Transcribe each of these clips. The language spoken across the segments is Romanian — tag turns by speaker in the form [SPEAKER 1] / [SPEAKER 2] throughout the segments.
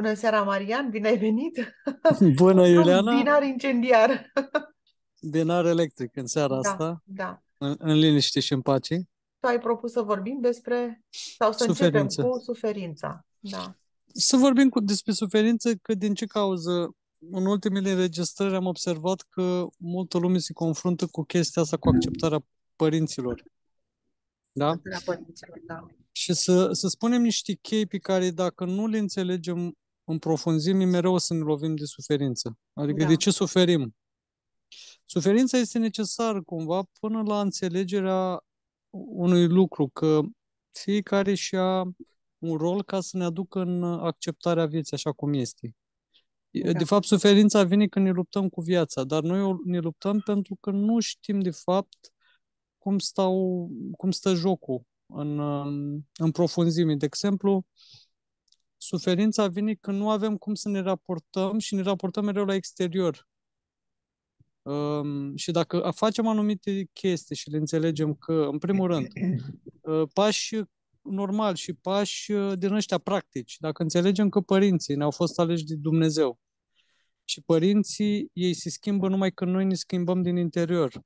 [SPEAKER 1] Bună seara, Marian, bine ai venit!
[SPEAKER 2] Bună, Iuliana! Dinar
[SPEAKER 1] incendiar!
[SPEAKER 2] Dinar electric în seara da, asta, da. În, în liniște și în pace.
[SPEAKER 1] Tu ai propus să vorbim despre, sau să suferință. începem cu suferința. Da.
[SPEAKER 2] Să vorbim cu, despre suferință, că din ce cauză în ultimele înregistrări am observat că multă lume se confruntă cu chestia asta, cu acceptarea părinților. Da?
[SPEAKER 1] Părinților, da.
[SPEAKER 2] Și să, să spunem niște chei pe care dacă nu le înțelegem în profunzime mereu o să ne lovim de suferință. Adică da. de ce suferim? Suferința este necesară cumva până la înțelegerea unui lucru, că fiecare și-a un rol ca să ne aducă în acceptarea vieții așa cum este. Da. De fapt, suferința vine când ne luptăm cu viața, dar noi ne luptăm pentru că nu știm de fapt cum, stau, cum stă jocul în, în profunzime. De exemplu, Suferința vine când nu avem cum să ne raportăm și ne raportăm mereu la exterior. Um, și dacă facem anumite chestii și le înțelegem că, în primul rând, ă, pași normal și pași ă, din ăștia practici, dacă înțelegem că părinții ne-au fost aleși de Dumnezeu și părinții ei se schimbă numai când noi ne schimbăm din interior,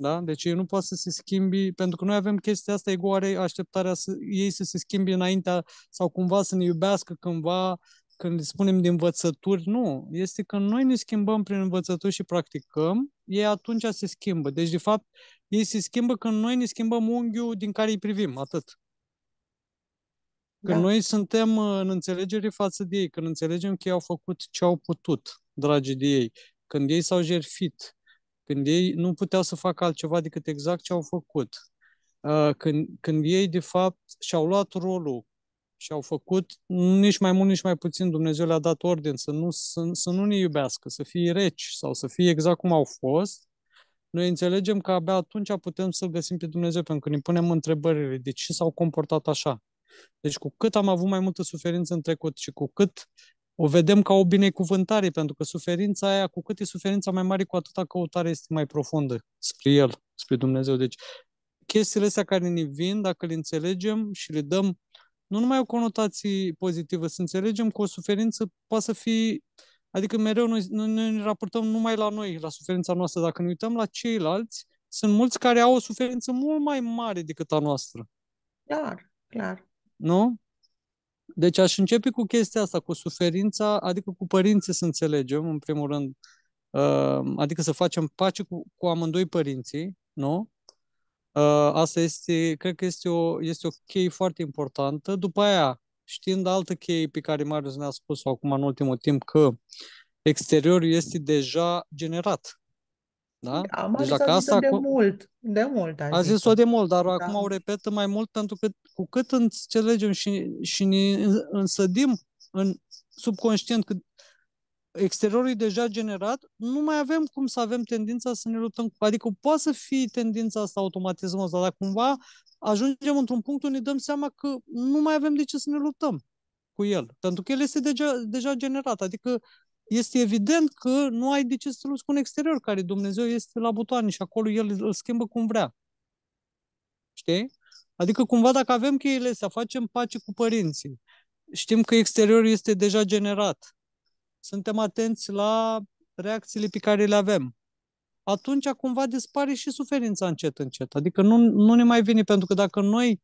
[SPEAKER 2] da? Deci ei nu poate să se schimbi, pentru că noi avem chestia asta, ego are așteptarea să, ei să se schimbi înaintea sau cumva să ne iubească cândva, când spunem de învățături, nu. Este că noi ne schimbăm prin învățături și practicăm, ei atunci se schimbă. Deci, de fapt, ei se schimbă când noi ne schimbăm unghiul din care îi privim, atât. Că da. noi suntem uh, în înțelegere față de ei, când înțelegem că ei au făcut ce au putut, dragi de ei, când ei s-au jerfit, când ei nu puteau să facă altceva decât exact ce au făcut. Uh, când, când ei, de fapt, și-au luat rolul și au făcut nici mai mult, nici mai puțin. Dumnezeu le-a dat ordin să nu, să, să nu ne iubească, să fie reci sau să fie exact cum au fost. Noi înțelegem că abia atunci putem să-L găsim pe Dumnezeu, pentru că ne punem întrebările de ce s-au comportat așa. Deci cu cât am avut mai multă suferință în trecut și cu cât o vedem ca o binecuvântare, pentru că suferința aia, cu cât e suferința mai mare, cu atâta căutare este mai profundă spre El, spre Dumnezeu. Deci chestiile astea care ne vin, dacă le înțelegem și le dăm nu numai o conotație pozitivă, să înțelegem că o suferință poate să fie, adică mereu noi, noi ne raportăm numai la noi, la suferința noastră, dacă ne uităm la ceilalți, sunt mulți care au o suferință mult mai mare decât a noastră.
[SPEAKER 1] Clar, clar.
[SPEAKER 2] Nu? Deci aș începe cu chestia asta, cu suferința, adică cu părinții să înțelegem, în primul rând, uh, adică să facem pace cu, cu amândoi părinții, nu? Uh, asta este, cred că este o, este o cheie foarte importantă. După aia, știind altă cheie pe care Marius ne-a spus acum în ultimul timp, că exteriorul este deja generat. Da? Am deci dacă asta de acum...
[SPEAKER 1] mult, de mult. A zis-o zis de
[SPEAKER 2] mult, dar da. acum o repet mai mult pentru că cu cât înțelegem și, și ne însădim în subconștient că exteriorul e deja generat, nu mai avem cum să avem tendința să ne luptăm cu. Adică poate să fie tendința asta automatismul ăsta, dar cumva ajungem într-un punct unde ne dăm seama că nu mai avem de ce să ne luptăm cu el, pentru că el este deja, deja generat, adică este evident că nu ai de ce să luți cu un exterior, care Dumnezeu este la butoane și acolo El îl schimbă cum vrea. Știi? Adică cumva dacă avem cheile să facem pace cu părinții, știm că exteriorul este deja generat, suntem atenți la reacțiile pe care le avem, atunci cumva dispare și suferința încet, încet. Adică nu, nu ne mai vine, pentru că dacă noi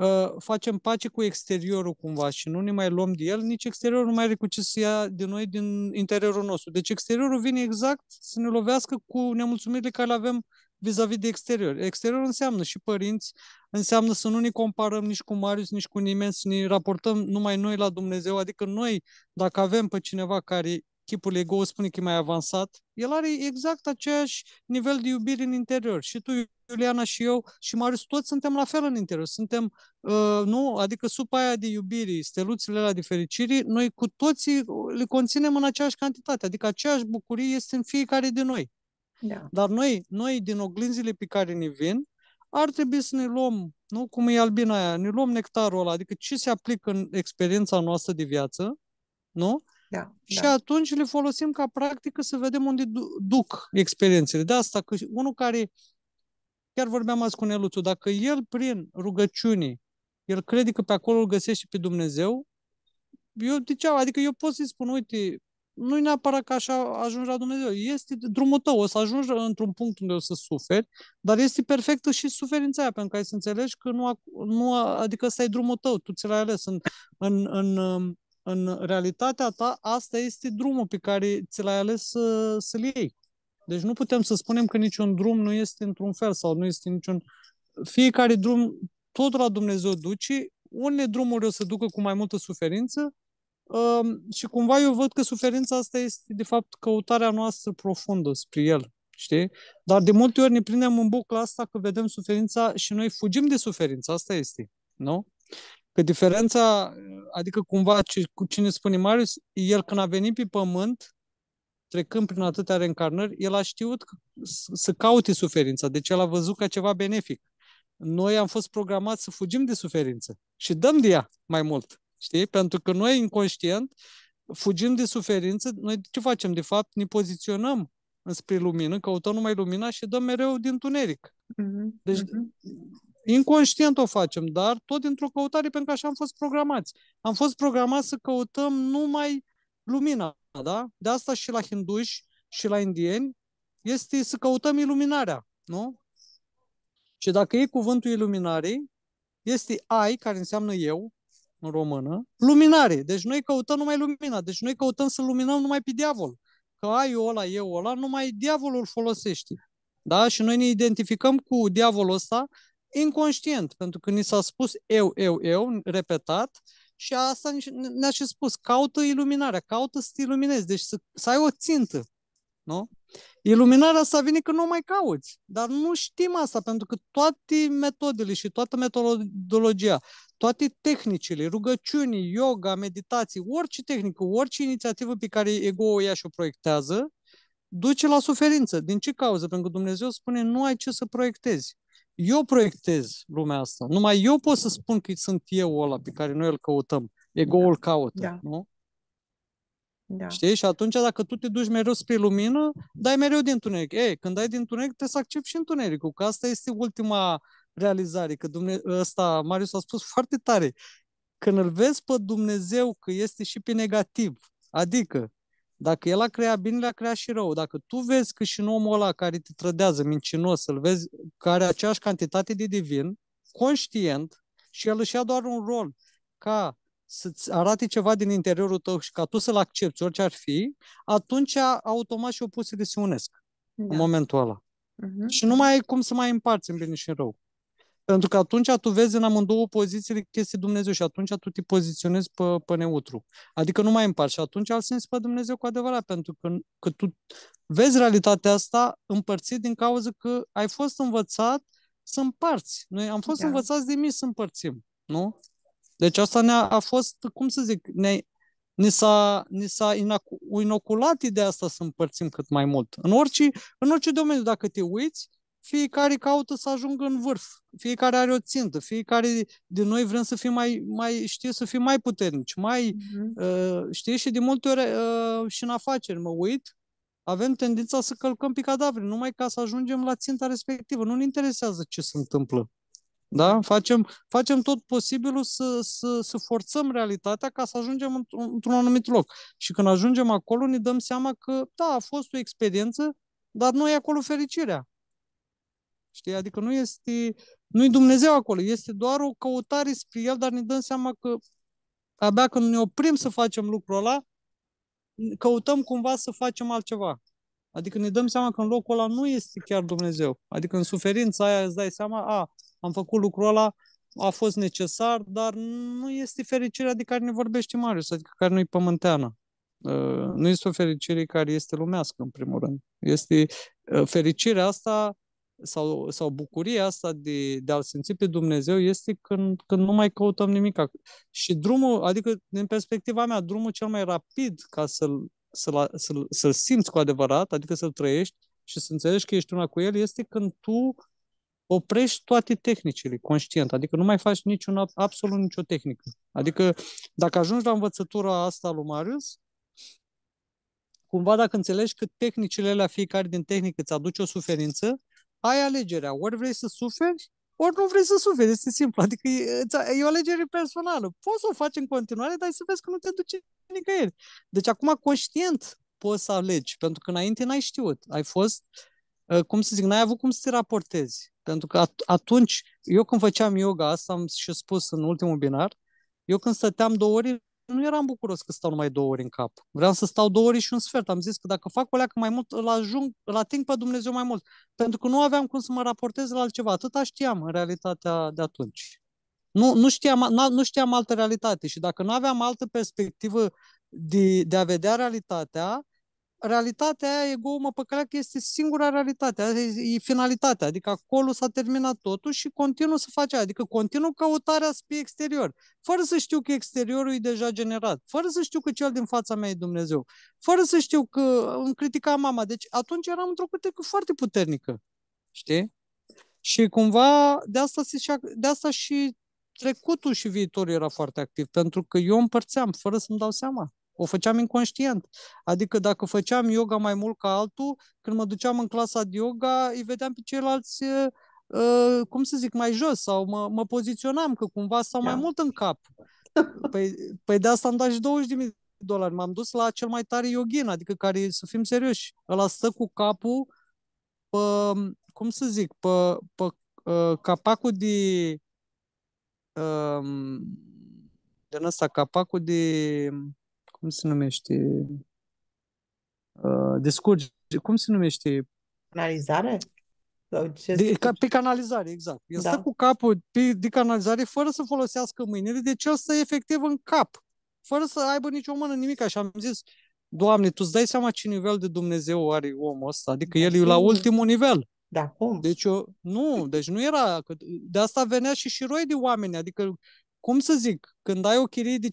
[SPEAKER 2] Ă, facem pace cu exteriorul cumva și nu ne mai luăm de el, nici exteriorul nu mai are cu ce să ia de noi din interiorul nostru. Deci exteriorul vine exact să ne lovească cu nemulțumirile care le avem vis-a-vis de exterior. Exterior înseamnă și părinți, înseamnă să nu ne comparăm nici cu Marius, nici cu nimeni, să ne raportăm numai noi la Dumnezeu, adică noi, dacă avem pe cineva care chipul ego spune că e mai avansat, el are exact aceeași nivel de iubire în interior. Și tu, Iuliana, și eu, și Marius, toți suntem la fel în interior. Suntem, uh, nu, adică sub aia de iubire, steluțele la de fericire, noi cu toții le conținem în aceeași cantitate. Adică aceeași bucurie este în fiecare din noi. Da. Dar noi, noi, din oglinzile pe care ne vin, ar trebui să ne luăm, nu cum e albina aia, ne luăm nectarul ăla, adică ce se aplică în experiența noastră de viață, nu? Da, și da. atunci le folosim ca practică să vedem unde duc experiențele. De asta, că unul care, chiar vorbeam azi cu Neluțu, dacă el prin rugăciune, el crede că pe acolo îl găsește pe Dumnezeu, eu ziceam, adică eu pot să-i spun, uite, nu e neapărat că așa ajungi la Dumnezeu. Este drumul tău, o să ajungi într-un punct unde o să suferi, dar este perfectă și suferința aia, pentru că ai să înțelegi că nu, nu adică ăsta e drumul tău, tu ți l-ai ales în, în, în în realitatea ta, asta este drumul pe care ți l-ai ales să, să-l iei. Deci nu putem să spunem că niciun drum nu este într-un fel sau nu este niciun... Fiecare drum, tot la Dumnezeu duce, unele drumuri o să ducă cu mai multă suferință um, și cumva eu văd că suferința asta este, de fapt, căutarea noastră profundă spre El, știi? Dar de multe ori ne prindem în bucla asta că vedem suferința și noi fugim de suferință, asta este, nu? Că diferența, adică cumva ce, cu cine spune Marius, el când a venit pe pământ, trecând prin atâtea reîncarnări, el a știut să caute suferința, deci el a văzut ca ceva benefic. Noi am fost programați să fugim de suferință și dăm de ea mai mult, știi? Pentru că noi, inconștient, fugim de suferință, noi ce facem? De fapt, ne poziționăm înspre lumină, căutăm numai lumina și dăm mereu din tuneric. Mm-hmm. Deci, mm-hmm. Inconștient o facem, dar tot dintr-o căutare, pentru că așa am fost programați. Am fost programați să căutăm numai lumina, da? De asta și la hinduși și la indieni este să căutăm iluminarea, nu? Și dacă e cuvântul iluminarei, este ai, care înseamnă eu, în română, luminare. Deci noi căutăm numai lumina. Deci noi căutăm să luminăm numai pe diavol. Că aiul ăla, eu ăla, numai diavolul folosește. Da? Și noi ne identificăm cu diavolul ăsta inconștient, pentru că ni s-a spus eu, eu, eu, repetat, și asta ne-a și spus, caută iluminarea, caută să te iluminezi, deci să, să ai o țintă, nu? Iluminarea asta vine că nu mai cauți, dar nu știm asta, pentru că toate metodele și toată metodologia, toate tehnicile, rugăciuni, yoga, meditații, orice tehnică, orice inițiativă pe care ego-ul ia și-o proiectează, duce la suferință. Din ce cauză? Pentru că Dumnezeu spune, nu ai ce să proiectezi. Eu proiectez lumea asta. Numai eu pot să spun că sunt eu ăla pe care noi îl căutăm. Ego-ul da. caută, da. nu? Da. Știi? Și atunci dacă tu te duci mereu spre lumină, dai mereu din tuneric. Ei, când dai din tuneric, trebuie să accepti și întunericul, că asta este ultima realizare. Că Dumne- ăsta, Marius a spus foarte tare, când îl vezi pe Dumnezeu că este și pe negativ, adică dacă el a creat bine, le-a creat și rău. Dacă tu vezi că și în omul ăla care te trădează mincinos, îl vezi, că are aceeași cantitate de divin, conștient, și el își ia doar un rol ca să-ți arate ceva din interiorul tău și ca tu să-l accepti, orice ar fi, atunci automat și opusele se unesc da. în momentul ăla.
[SPEAKER 1] Uh-huh. Și
[SPEAKER 2] nu mai ai cum să mai împarți în bine și în rău. Pentru că atunci tu vezi în amândouă pozițiile chestii Dumnezeu și atunci tu te poziționezi pe, pe neutru. Adică nu mai împarți și atunci îl simți pe Dumnezeu cu adevărat, pentru că, că tu vezi realitatea asta împărțit din cauza că ai fost învățat să împarți. Noi am fost da. învățați de mii să împărțim, nu? Deci asta ne-a a fost, cum să zic, ne, ni s-a, ni s-a inoculat ideea asta să împărțim cât mai mult. În orice, în orice domeniu, dacă te uiți, fiecare caută să ajungă în vârf, fiecare are o țintă, fiecare de noi vrem să fim mai, mai știi, să fim mai puternici, mai, mm-hmm. uh, ă, știi, și de multe ori uh, și în afaceri mă uit, avem tendința să călcăm pe cadavre, numai ca să ajungem la ținta respectivă. Nu ne interesează ce se întâmplă. Da? Facem, facem tot posibilul să, să, să forțăm realitatea ca să ajungem într-un, într anumit loc. Și când ajungem acolo, ne dăm seama că, da, a fost o experiență, dar nu e acolo fericirea. Știi? Adică nu este, nu-i Dumnezeu acolo, este doar o căutare spre El, dar ne dăm seama că abia când ne oprim să facem lucrul ăla, căutăm cumva să facem altceva. Adică ne dăm seama că în locul ăla nu este chiar Dumnezeu. Adică în suferința aia îți dai seama, a, am făcut lucrul ăla, a fost necesar, dar nu este fericirea de care ne vorbește Marius, adică care nu-i pământeană. Ă, nu este o fericire care este lumească, în primul rând. Este ă, fericirea asta sau, sau bucuria asta de, de a-L simți pe Dumnezeu este când, când nu mai căutăm nimic. Și drumul, adică din perspectiva mea, drumul cel mai rapid ca să-l, să-l, să-l, să-l simți cu adevărat, adică să-l trăiești și să înțelegi că ești una cu el, este când tu oprești toate tehnicile conștient, adică nu mai faci niciun, absolut nicio tehnică. Adică dacă ajungi la învățătura asta lui Marius, cumva dacă înțelegi că tehnicile alea, fiecare din tehnică îți aduce o suferință, ai alegerea, ori vrei să suferi, ori nu vrei să suferi, este simplu. Adică e, e o alegere personală. Poți să o faci în continuare, dar să vezi că nu te duce nicăieri. Deci acum conștient poți să alegi, pentru că înainte n-ai știut. Ai fost, ă, cum să zic, n-ai avut cum să te raportezi. Pentru că atunci, eu când făceam yoga, asta am și spus în ultimul binar, eu când stăteam două ori nu eram bucuros că stau numai două ori în cap. Vreau să stau două ori și un sfert. Am zis că dacă fac o leacă mai mult, îl ajung, îl ating pe Dumnezeu mai mult. Pentru că nu aveam cum să mă raportez la altceva. Atâta știam în realitatea de atunci. Nu, nu, știam, nu știam altă realitate și dacă nu aveam altă perspectivă de, de a vedea realitatea, realitatea aia, ego mă păcălea că este singura realitate, e, finalitatea, adică acolo s-a terminat totul și continuu să face, adică continuu căutarea spre exterior, fără să știu că exteriorul e deja generat, fără să știu că cel din fața mea e Dumnezeu, fără să știu că îmi critica mama, deci atunci eram într-o critică foarte puternică, știi? Și cumva de asta, se, de asta și trecutul și viitorul era foarte activ, pentru că eu împărțeam fără să-mi dau seama. O făceam inconștient. Adică dacă făceam yoga mai mult ca altul, când mă duceam în clasa de yoga, îi vedeam pe ceilalți, uh, cum să zic, mai jos sau mă, mă poziționam, că cumva stau yeah. mai mult în cap. Păi, păi de asta am dat și 20 de dolari. M-am dus la cel mai tare yogin, adică care, să fim serioși, ăla stă cu capul pe, cum să zic, pe, pe uh, capacul de Uh, um, din ăsta, capacul de cum se numește, uh, descurge, cum se numește? Canalizare? Sau ce de, ca, pe canalizare, exact. El da. stă cu capul pe, de canalizare fără să folosească mâinile, deci el stă efectiv în cap, fără să aibă nicio mână, nimic. Așa am zis, Doamne, tu îți dai seama ce nivel de Dumnezeu are omul ăsta? Adică da, el e la ultimul nivel. Da, cum? Deci eu, nu, deci nu era, că de asta venea și șiroi de oameni, adică cum să zic, când ai o chirie de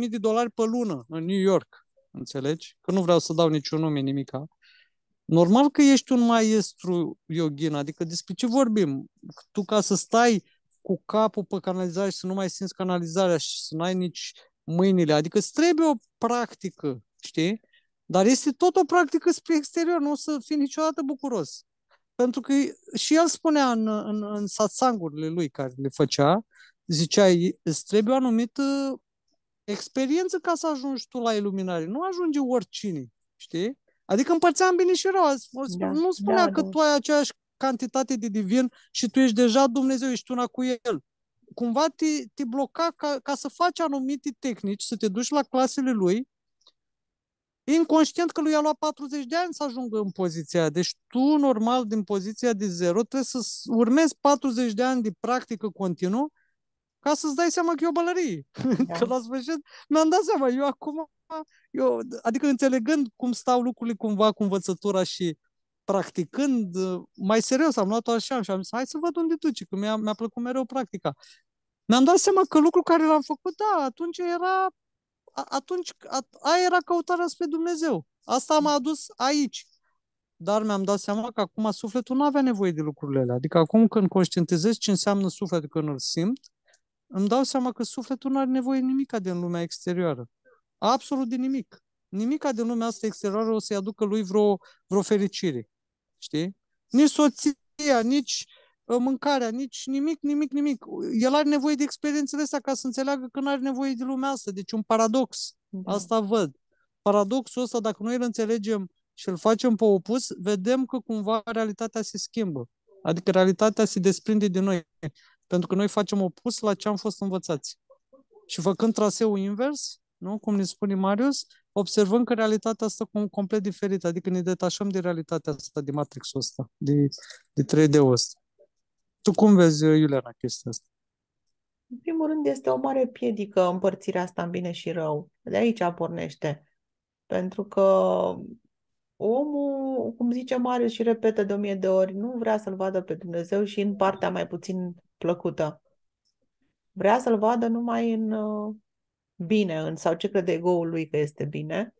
[SPEAKER 2] 50.000 de dolari pe lună în New York, înțelegi? Că nu vreau să dau niciun nume, nimica. Normal că ești un maestru yogin, adică despre ce vorbim? Tu ca să stai cu capul pe canalizare și să nu mai simți canalizarea și să n-ai nici mâinile, adică îți trebuie o practică, știi? Dar este tot o practică spre exterior, nu o să fii niciodată bucuros. Pentru că și el spunea în, în, în satsangurile lui care le făcea, ziceai, îți trebuie o anumită experiență ca să ajungi tu la iluminare. Nu ajunge oricine, știi? Adică împărțeam bine și rău. Da, nu spunea da, că da. tu ai aceeași cantitate de divin și tu ești deja Dumnezeu, ești una cu El. Cumva te, te bloca ca, ca să faci anumite tehnici, să te duci la clasele Lui, inconștient că lui a luat 40 de ani să ajungă în poziția Deci tu, normal, din poziția de zero, trebuie să urmezi 40 de ani de practică continuă ca să-ți dai seama că e o bălărie. Da. Că la sfârșit mi-am dat seama, eu acum, eu, adică înțelegând cum stau lucrurile cumva cu învățătura și practicând uh, mai serios, am luat-o așa și am zis, hai să văd unde duce, că mi-a, mi-a plăcut mereu practica. Mi-am dat seama că lucrul care l-am făcut, da, atunci era, atunci, a, aia era căutarea spre Dumnezeu. Asta m-a adus aici. Dar mi-am dat seama că acum sufletul nu avea nevoie de lucrurile alea. Adică acum când conștientizez ce înseamnă sufletul, când îl simt, îmi dau seama că sufletul nu are nevoie nimica din lumea exterioară. Absolut de nimic. Nimica din lumea asta exterioară o să-i aducă lui vreo, vreo fericire. Știi? Nici soția, nici uh, mâncarea, nici nimic, nimic, nimic. El are nevoie de experiențele astea ca să înțeleagă că nu are nevoie de lumea asta. Deci un paradox. Da. Asta văd. Paradoxul ăsta, dacă noi îl înțelegem și îl facem pe opus, vedem că cumva realitatea se schimbă. Adică realitatea se desprinde de noi. Pentru că noi facem opus la ce am fost învățați. Și făcând traseul invers, nu? cum ne spune Marius, observăm că realitatea asta e complet diferită, adică ne detașăm de realitatea asta, de matrixul ăsta, de, de 3D-ul ăsta. Tu cum vezi, Iuliana, chestia asta?
[SPEAKER 1] În primul rând, este o mare piedică împărțirea asta în bine și rău. De aici pornește. Pentru că omul, cum zice Marius și repetă de o mie de ori, nu vrea să-L vadă pe Dumnezeu și în partea mai puțin plăcută. Vrea să-l vadă numai în uh, bine, în sau ce crede ego-ul lui că este bine.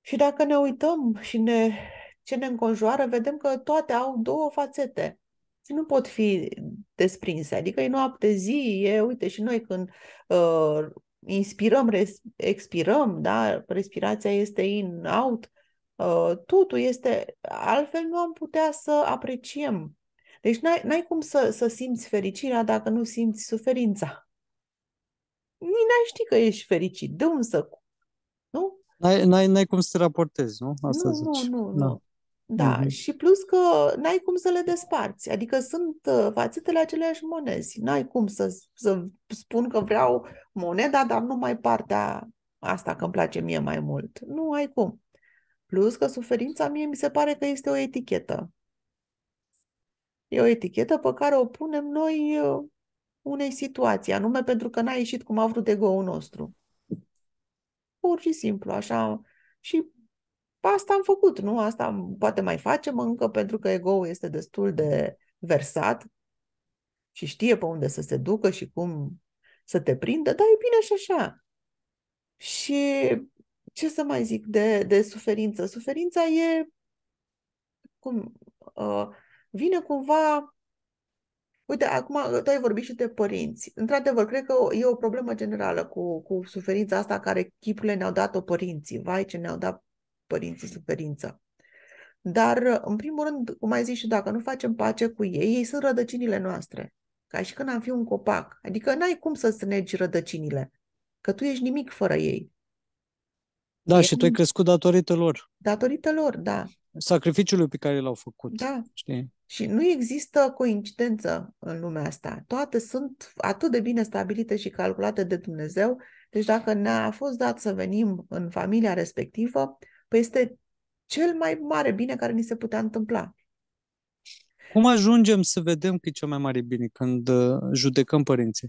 [SPEAKER 1] Și dacă ne uităm și ne, ce ne înconjoară, vedem că toate au două fațete și nu pot fi desprinse. Adică e noapte, zi, e, uite, și noi când uh, inspirăm, res, expirăm, da? respirația este in-out, uh, totul este, altfel nu am putea să apreciem deci n-ai, n-ai cum să, să simți fericirea dacă nu simți suferința. Nici n-ai ști că ești fericit. De un să... Nu?
[SPEAKER 2] N-ai, n-ai, n-ai cum să te raportezi, nu? Asta nu, zici. nu, nu, nu.
[SPEAKER 1] Da, mm-hmm. și plus că n-ai cum să le desparți. Adică sunt uh, fațetele aceleași monezi. N-ai cum să, să spun că vreau moneda, dar mai partea asta că îmi place mie mai mult. Nu ai cum. Plus că suferința mie mi se pare că este o etichetă. E o etichetă pe care o punem noi uh, unei situații, anume pentru că n-a ieșit cum a vrut ego-ul nostru. Pur și simplu, așa. Și asta am făcut, nu? Asta poate mai facem încă pentru că ego-ul este destul de versat și știe pe unde să se ducă și cum să te prindă, dar e bine și așa. Și ce să mai zic de, de suferință? Suferința e cum, uh, vine cumva... Uite, acum tu ai vorbit și de părinți. Într-adevăr, cred că e o problemă generală cu, cu suferința asta care chipurile ne-au dat-o părinții. Vai, ce ne-au dat părinții suferință. Dar, în primul rând, cum ai zis și dacă nu facem pace cu ei, ei sunt rădăcinile noastre. Ca și când am fi un copac. Adică n-ai cum să strânegi rădăcinile. Că tu ești nimic fără ei.
[SPEAKER 2] Da, ei și tu ai crescut datorită lor.
[SPEAKER 1] Datorită lor, da.
[SPEAKER 2] Sacrificiului pe care l-au făcut. Da. Știi?
[SPEAKER 1] Și nu există coincidență în lumea asta. Toate sunt atât de bine stabilite și calculate de Dumnezeu, deci dacă ne-a fost dat să venim în familia respectivă, păi este cel mai mare bine care ni se putea întâmpla.
[SPEAKER 2] Cum ajungem să vedem că e cel mai mare bine când uh, judecăm părinții?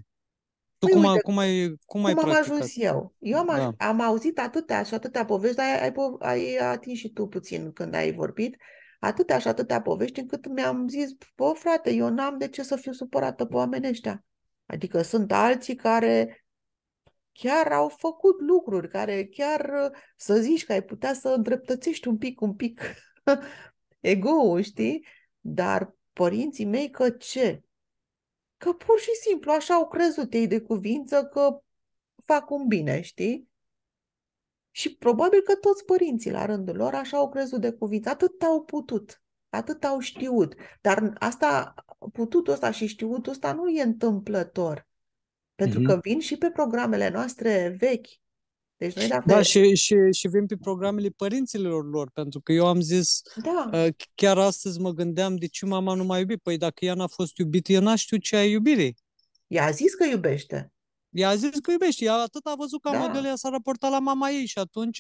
[SPEAKER 2] Tu păi cum, uite, cum ai Cum, cum ai am practicat? ajuns eu?
[SPEAKER 1] Eu am, da. am auzit atâtea și atâtea povești, dar ai, ai, ai atins și tu puțin când ai vorbit atâtea și atâtea povești încât mi-am zis, bă, frate, eu n-am de ce să fiu supărată pe oamenii ăștia. Adică sunt alții care chiar au făcut lucruri, care chiar să zici că ai putea să îndreptățești un pic, un pic ego știi? Dar părinții mei că ce? Că pur și simplu așa au crezut ei de cuvință că fac un bine, știi? Și probabil că toți părinții la rândul lor așa au crezut de cuvință, atât au putut, atât au știut. Dar asta, pututul ăsta și știutul ăsta nu e întâmplător. Pentru mm-hmm. că mhm. vin și pe programele noastre vechi. Deci noi dacă... Da, și,
[SPEAKER 2] și, și vin pe programele părinților lor, pentru că eu am zis, da. Ă, chiar astăzi mă gândeam de ce mama nu m-a iubit. Păi dacă ea n-a fost iubită, ea n-a știut ce
[SPEAKER 1] ai iubire. Ea a zis că iubește.
[SPEAKER 2] I-a zis că iubește, ea atât a văzut că da. model, s-a raportat la mama ei și atunci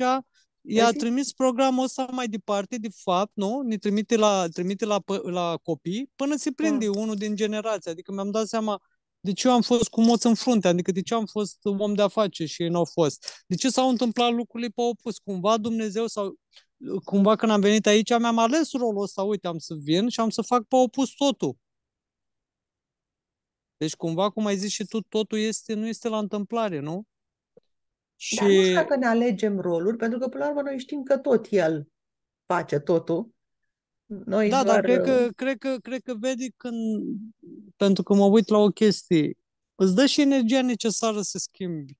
[SPEAKER 2] i-a păi trimis programul ăsta mai departe, de fapt, nu? Ne trimite la, trimite la, la copii până se da. prinde da. unul din generație. Adică mi-am dat seama de ce eu am fost cu moț în frunte, adică de ce am fost om de afaceri și ei nu au fost. De ce s-au întâmplat lucrurile pe opus? Cumva Dumnezeu sau cumva când am venit aici mi-am ales rolul ăsta, uite, am să vin și am să fac pe opus totul. Deci cumva, cum ai zis și tu, totul este, nu este la întâmplare, nu? Da,
[SPEAKER 1] și... Dar nu știu dacă ne alegem roluri, pentru că până la urmă noi știm că tot el face totul. Noi da, doar... dar uh, cred că,
[SPEAKER 2] cred că, cred că vedi când, pentru că mă uit la o chestie, îți dă și energia necesară să schimbi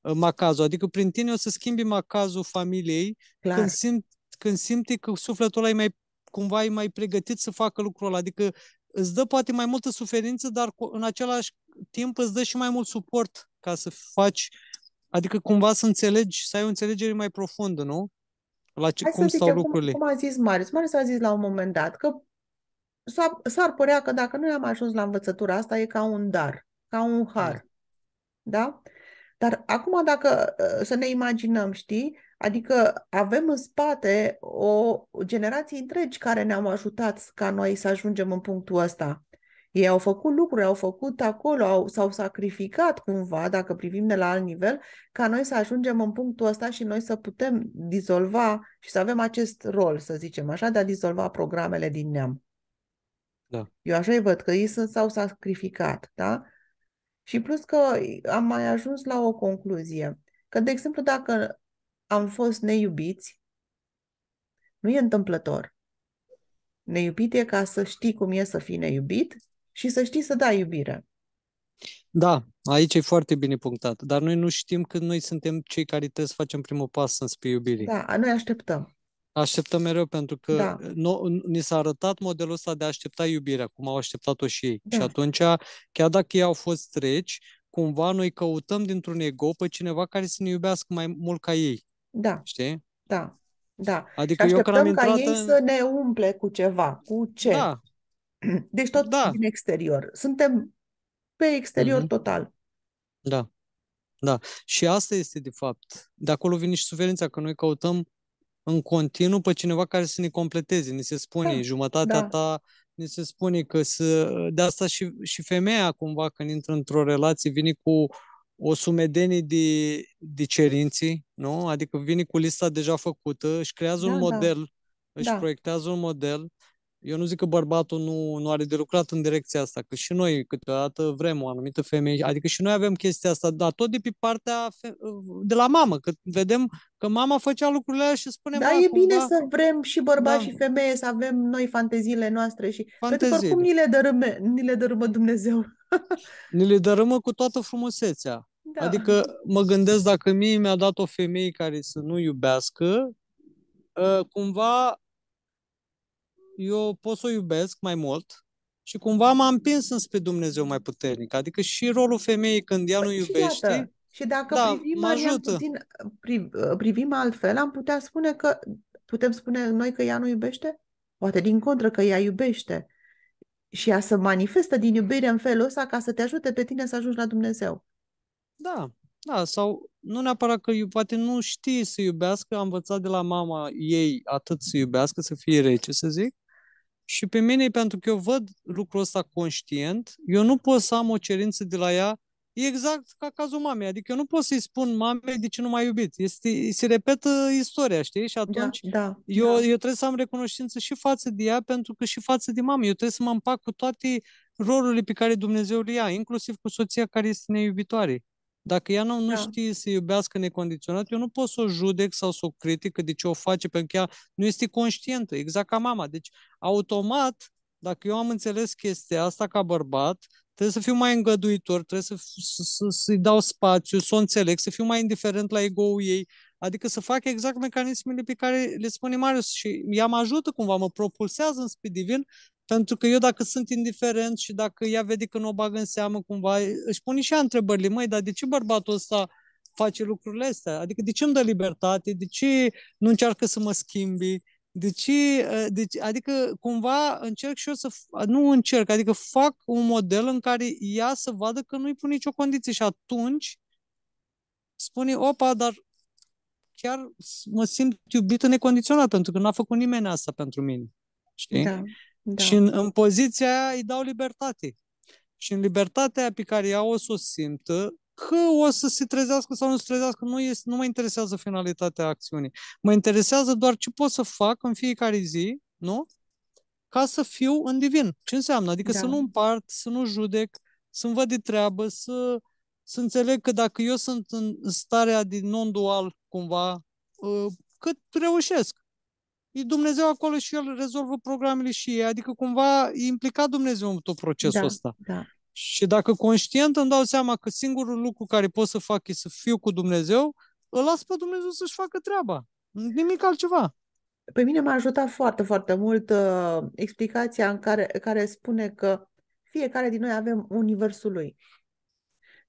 [SPEAKER 2] uh, macazul. Adică prin tine o să schimbi macazul familiei Clar. când, simt, când simte că sufletul ăla e mai cumva e mai pregătit să facă lucrul ăla. Adică îți dă poate mai multă suferință, dar în același timp îți dă și mai mult suport ca să faci, adică cumva să înțelegi, să ai o înțelegere mai profundă, nu? La ce, Hai cum stau zicem, lucrurile. Cum, cum
[SPEAKER 1] a zis Marius. Marius a zis la un moment dat că s-ar, s-ar părea că dacă noi am ajuns la învățătura asta e ca un dar, ca un har. Da? da? Dar acum dacă ă, să ne imaginăm, știi, Adică avem în spate o generație întregi care ne-au ajutat ca noi să ajungem în punctul ăsta. Ei au făcut lucruri, au făcut acolo, au, s-au sacrificat cumva, dacă privim de la alt nivel, ca noi să ajungem în punctul ăsta și noi să putem dizolva și să avem acest rol, să zicem așa, de a dizolva programele din neam. Da. Eu așa îi văd, că ei sunt s-au sacrificat, da? Și plus că am mai ajuns la o concluzie. Că, de exemplu, dacă am fost neiubiți, nu e întâmplător. Neiubit e ca să știi cum e să fii neiubit și să știi să dai iubire.
[SPEAKER 2] Da, aici e foarte bine punctat, dar noi nu știm când noi suntem cei care trebuie să facem primul pas înspre iubirii. Da,
[SPEAKER 1] noi așteptăm.
[SPEAKER 2] Așteptăm mereu pentru că da. nu, ni s-a arătat modelul ăsta de a aștepta iubirea, cum au așteptat-o și ei. Da. Și atunci, chiar dacă ei au fost treci, cumva noi căutăm dintr-un ego pe cineva care să ne iubească mai mult ca ei. Da. Știi?
[SPEAKER 1] Da. Da. Adică Așteptăm eu când am ca ei în... să ne umple cu ceva, cu ce. Da. Deci tot da. din exterior. Suntem pe exterior mm-hmm. total.
[SPEAKER 2] Da. Da. Și asta este de fapt. De acolo vine și suferința, că noi căutăm în continuu pe cineva care să ne completeze. Ni se spune da. jumătatea da. ta, ni se spune că să... De asta și, și femeia cumva când intră într-o relație vine cu uh, o sumedenie de, de cerinții, nu? Adică vine cu lista deja făcută, își creează da, un da. model, da. își da. proiectează un model. Eu nu zic că bărbatul nu, nu are de lucrat în direcția asta, că și noi câteodată vrem o anumită femeie, adică și noi avem chestia asta, dar tot de pe partea fe- de la mamă,
[SPEAKER 1] că vedem că mama făcea lucrurile și spune Da, e bine da, să vrem și bărbat da. și femeie, să avem noi fanteziile noastre și... Fantezii. Pentru că oricum ni le, dărâme, ni le dărâmă Dumnezeu
[SPEAKER 2] ne le dărâmă cu toată frumusețea. Da. Adică mă gândesc dacă mie mi-a dat o femeie care să nu iubească, ă, cumva eu pot să o iubesc mai mult și cumva m am împins înspre Dumnezeu mai puternic. Adică și rolul femeii când ea păi nu iubește... Iată.
[SPEAKER 1] Și dacă da, privim, ajută. Puțin, privim altfel, am putea spune că putem spune noi că ea nu iubește? Poate din contră că ea iubește și ea se manifestă din iubire în felul ăsta ca să te ajute pe tine să ajungi la Dumnezeu.
[SPEAKER 2] Da, da, sau nu neapărat că poate nu știi să iubească, am învățat de la mama ei atât să iubească, să fie rece, să zic, și pe mine, pentru că eu văd lucrul ăsta conștient, eu nu pot să am o cerință de la ea E exact ca cazul mamei. Adică eu nu pot să-i spun mamei de ce nu m-ai iubit. Este, se repetă istoria, știi? Și da, atunci da, da, eu, da. eu trebuie să am recunoștință și față de ea, pentru că și față de mamă. Eu trebuie să mă împac cu toate rolurile pe care Dumnezeu le ia, inclusiv cu soția care este neiubitoare. Dacă ea nu, nu da. știe să iubească necondiționat, eu nu pot să o judec sau să o critic de ce o face, pentru că ea nu este conștientă, exact ca mama. Deci, automat, dacă eu am înțeles chestia asta ca bărbat, Trebuie să fiu mai îngăduitor, trebuie să, să, să-i dau spațiu, să o înțeleg, să fiu mai indiferent la ego-ul ei, adică să fac exact mecanismele pe care le spune Marius și ea mă ajută cumva, mă propulsează în divin, pentru că eu dacă sunt indiferent și dacă ea vede că nu o bag în seamă cumva, își pune și ea întrebările, măi, dar de ce bărbatul ăsta face lucrurile astea? Adică de ce îmi dă libertate? De ce nu încearcă să mă schimbi? De ce? Ă, de ce? Adică cumva încerc și eu să... Nu încerc, adică fac un model în care ea să vadă că nu-i pun nicio condiție și atunci spune, opa, dar chiar mă simt iubită necondiționat pentru că n-a făcut nimeni asta pentru mine. Știi? Da, da. Și în, în poziția aia îi dau libertate. Și în libertatea pe care ea o să o simtă, că o să se trezească sau nu se trezească, nu, este, nu mă interesează finalitatea acțiunii. Mă interesează doar ce pot să fac în fiecare zi, nu? Ca să fiu în divin. Ce înseamnă? Adică da. să nu împart, să nu judec, să-mi văd de treabă, să, să înțeleg că dacă eu sunt în starea din non-dual cumva, ă, cât reușesc. E Dumnezeu acolo și El rezolvă programele și ei, adică cumva e implicat Dumnezeu în tot procesul da, ăsta. Da. Și dacă conștient îmi dau seama că singurul lucru care pot să fac e să fiu cu Dumnezeu, îl
[SPEAKER 1] las pe Dumnezeu să-și facă treaba. Nimic altceva. Pe mine m-a ajutat foarte, foarte mult uh, explicația în care, care spune că fiecare din noi avem universul lui.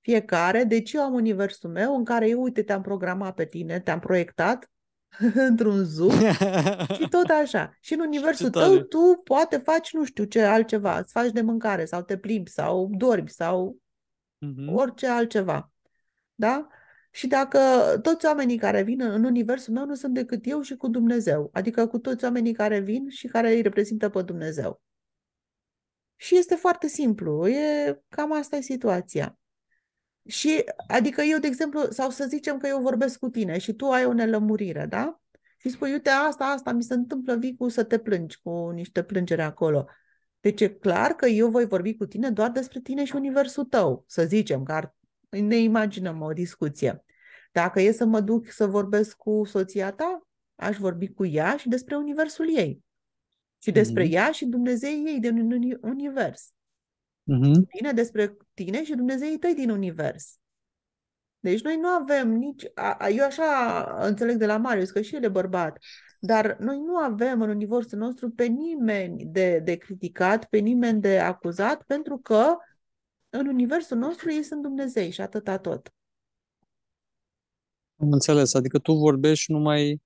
[SPEAKER 1] Fiecare, deci eu am universul meu în care, eu, uite, te-am programat pe tine, te-am proiectat într-un zoom și tot așa. Și în universul tău tu poate faci nu știu ce altceva, îți faci de mâncare sau te plimbi sau dormi sau mm-hmm. orice altceva. Da? Și dacă toți oamenii care vin în universul meu nu sunt decât eu și cu Dumnezeu, adică cu toți oamenii care vin și care îi reprezintă pe Dumnezeu. Și este foarte simplu, e cam asta e situația. Și, adică eu, de exemplu, sau să zicem că eu vorbesc cu tine și tu ai o nelămurire, da? Și spui, uite, asta, asta mi se întâmplă, vii cu să te plângi, cu niște plângere acolo. Deci e clar că eu voi vorbi cu tine doar despre tine și universul tău, să zicem, că ar, ne imaginăm o discuție. Dacă e să mă duc să vorbesc cu soția ta, aș vorbi cu ea și despre universul ei. Și despre mm-hmm. ea și Dumnezeu ei din univers uh-huh. tine, despre tine și Dumnezeii tăi din univers. Deci noi nu avem nici... A, eu așa înțeleg de la Marius, că și el e bărbat, dar noi nu avem în universul nostru pe nimeni de, de criticat, pe nimeni de acuzat, pentru că în universul nostru ei sunt Dumnezei și atâta tot.
[SPEAKER 2] Am înțeles, adică tu vorbești numai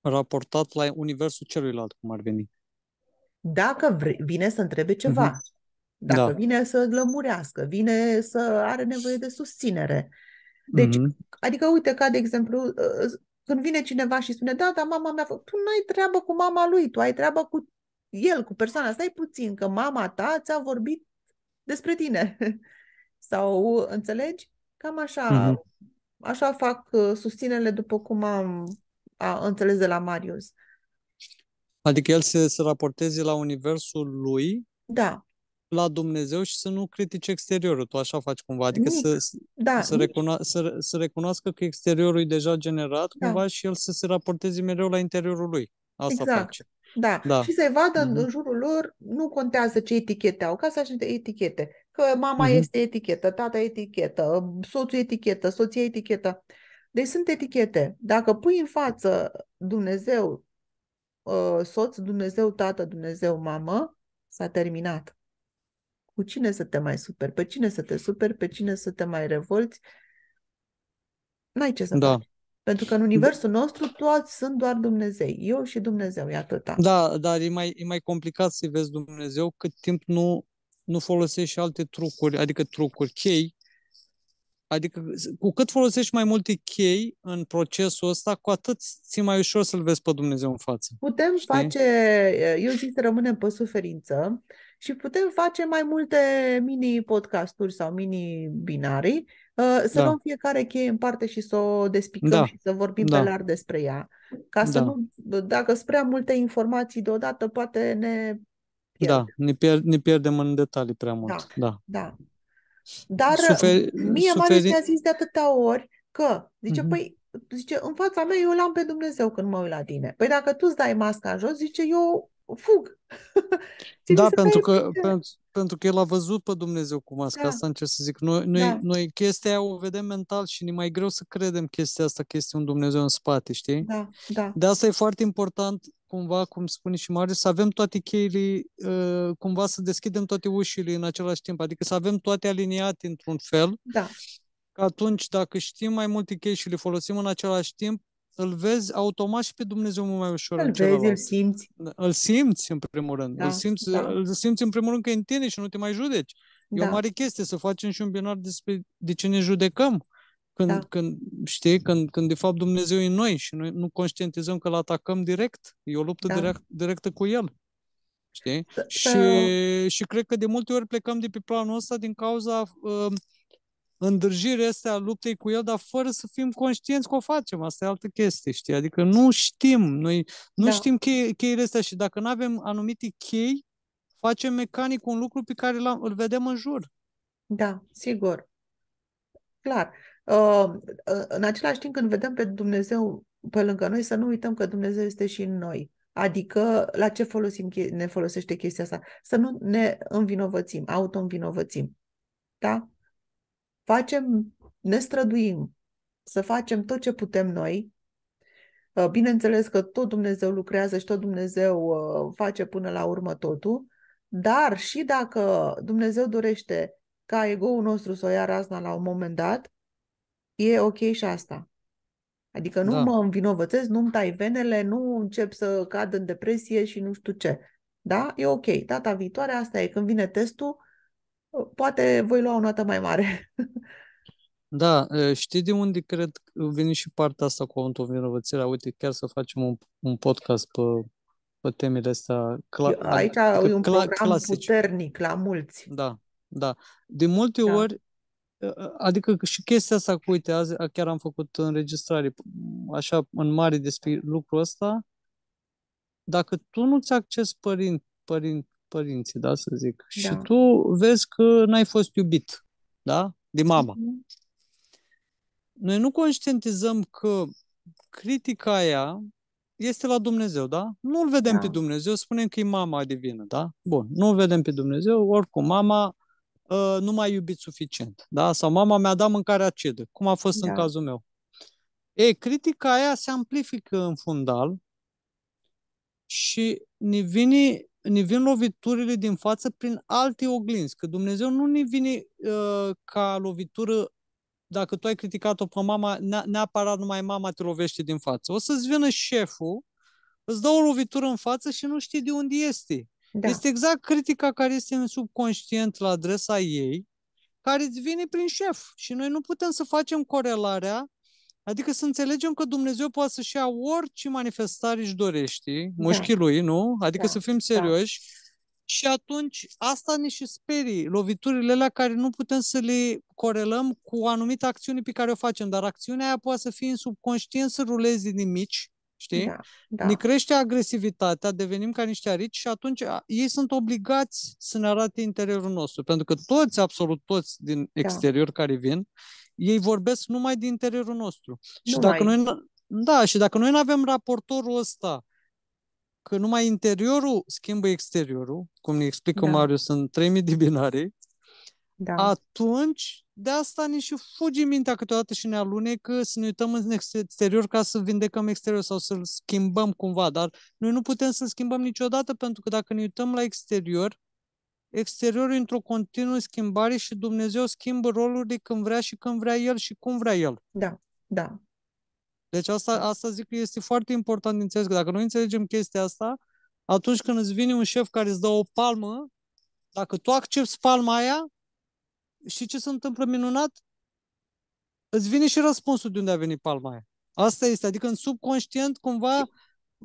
[SPEAKER 2] raportat la universul celuilalt, cum ar veni.
[SPEAKER 1] Dacă vre, vine să întrebe ceva, mm-hmm. dacă da. vine să lămurească, vine să are nevoie de susținere. Deci, mm-hmm. adică uite ca de exemplu, uh, când vine cineva și spune, da, dar mama mea, tu nu ai treabă cu mama lui, tu ai treabă cu el, cu persoana, stai puțin, că mama ta ți-a vorbit despre tine. Sau, înțelegi? Cam așa, mm-hmm. așa fac uh, susținele după cum am a, înțeles de la Marius.
[SPEAKER 2] Adică el se, se raporteze la universul lui, da. la Dumnezeu și să nu critique exteriorul. Tu așa faci cumva, adică să,
[SPEAKER 1] da, să, recuno-
[SPEAKER 2] să, să recunoască că exteriorul e deja generat da. cumva și el să se raporteze mereu la interiorul lui. Asta exact. face.
[SPEAKER 1] Da. da. Și să-i vadă mm-hmm. în jurul lor, nu contează ce etichete au, ca să niște etichete. Că mama mm-hmm. este etichetă, tata etichetă, soțul etichetă, soția etichetă. Deci sunt etichete. Dacă pui în față Dumnezeu Uh, soț, Dumnezeu, tată, Dumnezeu, mamă, s-a terminat. Cu cine să te mai superi? Pe cine să te superi? Pe cine să te mai revolți? N-ai ce să da. faci. Pentru că în universul nostru toți sunt doar Dumnezei. Eu și Dumnezeu, e atâta.
[SPEAKER 2] Da, dar e mai, e mai complicat să-i vezi Dumnezeu cât timp nu, nu folosești și alte trucuri, adică trucuri, chei, Adică cu cât folosești mai multe chei în procesul ăsta, cu atât ți mai ușor să-L vezi pe Dumnezeu în față.
[SPEAKER 1] Putem știi? face, eu zic să rămânem pe suferință și putem face mai multe mini-podcasturi sau mini-binarii, ă, să da. luăm fiecare cheie în parte și să o despicăm da. și să vorbim da. pe larg despre ea. Ca să da. nu, dacă sunt prea multe informații deodată, poate ne da,
[SPEAKER 2] pierdem. Da, ne, pier- ne pierdem în detalii prea mult. Da, da.
[SPEAKER 1] da. Dar uh, Sufer- mie suferi... mi-a zis de atâtea ori că, zice, mm-hmm. păi, zice, în fața mea eu l-am pe Dumnezeu când mă uit la tine. Păi dacă tu îți dai masca în jos, zice, eu fug. da, pentru că, pentru,
[SPEAKER 2] pentru că el a văzut pe Dumnezeu cu masca da. asta, încerc să zic. Noi, noi, da. noi chestia o vedem mental și ne mai greu să credem chestia asta că este un Dumnezeu în spate, știi? Da, da. De asta e foarte important cumva, cum spune și Marius, să avem toate cheile, uh, cumva să deschidem toate ușile în același timp, adică să avem toate aliniate într-un fel. Da. Că atunci, dacă știm mai multe chei și le folosim în același timp, îl vezi automat și pe Dumnezeu mult mai ușor. Îl vezi, celălalt. îl simți. Da, îl simți, în primul rând. Da, îl, simți, da. îl simți, în primul rând, că e în tine și nu te mai judeci. Da. o mare chestie să facem și un binar despre de ce ne judecăm. Când, da. când, știi, da. când, când de fapt Dumnezeu e în noi și noi nu conștientizăm că îl atacăm direct. E o luptă da. direct, directă cu el. Știi? Da. Și, da. și cred că de multe ori plecăm de pe planul ăsta din cauza uh, îndrăjirea astea a luptei cu el, dar fără să fim conștienți că o facem. Asta e altă chestie, știi? Adică nu știm, noi nu da. știm che- cheile astea și dacă nu avem anumite chei, facem mecanic un lucru pe care îl vedem în
[SPEAKER 1] jur. Da, sigur. Clar. Uh, uh, în același timp, când vedem pe Dumnezeu pe lângă noi, să nu uităm că Dumnezeu este și în noi. Adică la ce folosim, ne folosește chestia asta? Să nu ne învinovățim, auto-învinovățim. Da? Facem, ne străduim să facem tot ce putem noi. Uh, bineînțeles că tot Dumnezeu lucrează și tot Dumnezeu face până la urmă totul, dar și dacă Dumnezeu dorește ca ego-ul nostru să o ia razna la un moment dat, e ok și asta. Adică nu da. mă învinovățesc, nu-mi tai venele, nu încep să cad în depresie și nu știu ce. Da? E ok. Data viitoare asta e. Când vine testul, poate voi lua o notă mai mare.
[SPEAKER 2] Da, știi de unde cred că vine și partea asta cu autovinovățirea? Uite, chiar să facem un, un podcast pe, pe temele astea. Cla- Aici adică e un cla- program clasici.
[SPEAKER 1] puternic la mulți. Da,
[SPEAKER 2] da. De multe da. ori Adică și chestia asta cu, uite, azi chiar am făcut înregistrare așa în mare despre lucrul ăsta. Dacă tu nu-ți accesi părin părinți, părinții, da, să zic, da. și tu vezi că n-ai fost iubit, da, de mama. Mhm. Noi nu conștientizăm că critica aia este la Dumnezeu, da? Nu-L vedem da. pe Dumnezeu, spunem că e mama divină, da? Bun, nu vedem pe Dumnezeu, oricum mama uh, nu m-ai iubit suficient, da? Sau mama mi-a dat mâncare acidă, cum a fost da. în cazul meu. E, critica aia se amplifică în fundal și ne, vine, ne vin loviturile din față prin alte oglinzi, că Dumnezeu nu ne vine uh, ca lovitură dacă tu ai criticat-o pe mama, neapărat numai mama te lovește din față. O să-ți vină șeful, îți dă o lovitură în față și nu știi de unde este. Da. Este exact critica care este în subconștient la adresa ei, care îți vine prin șef. Și noi nu putem să facem corelarea, adică să înțelegem că Dumnezeu poate să-și ia orice manifestare își dorește, da. mușchii da. lui, nu? Adică da. să fim da. serioși. Da. Și atunci asta ne și sperii, loviturile alea care nu putem să le corelăm cu anumite acțiuni pe care o facem, dar acțiunea aia poate să fie în subconștient, să rulezi din mici, știi? Da, da. Ne crește agresivitatea, devenim ca niște arici și atunci ei sunt obligați să ne arate interiorul nostru, pentru că toți, absolut toți din da. exterior da. care vin, ei vorbesc numai din interiorul nostru. Și numai. dacă noi da, și dacă noi nu avem raportorul ăsta că numai interiorul schimbă exteriorul, cum ne explică da. Marius, sunt 3000 de binarii, da. Atunci, de asta ne și fugi mintea câteodată și ne alunecă să ne uităm în exterior ca să vindecăm exterior sau să-l schimbăm cumva, dar noi nu putem să-l schimbăm niciodată pentru că dacă ne uităm la exterior, exteriorul într-o continuă schimbare și Dumnezeu schimbă rolul de când vrea și când vrea El și cum vrea El.
[SPEAKER 1] Da, da.
[SPEAKER 2] Deci asta, da. asta zic că este foarte important de înțeles, că dacă noi înțelegem chestia asta, atunci când îți vine un șef care îți dă o palmă, dacă tu accepti palma aia, și ce se întâmplă minunat? Îți vine și răspunsul de unde a venit palma aia. Asta este, adică în subconștient cumva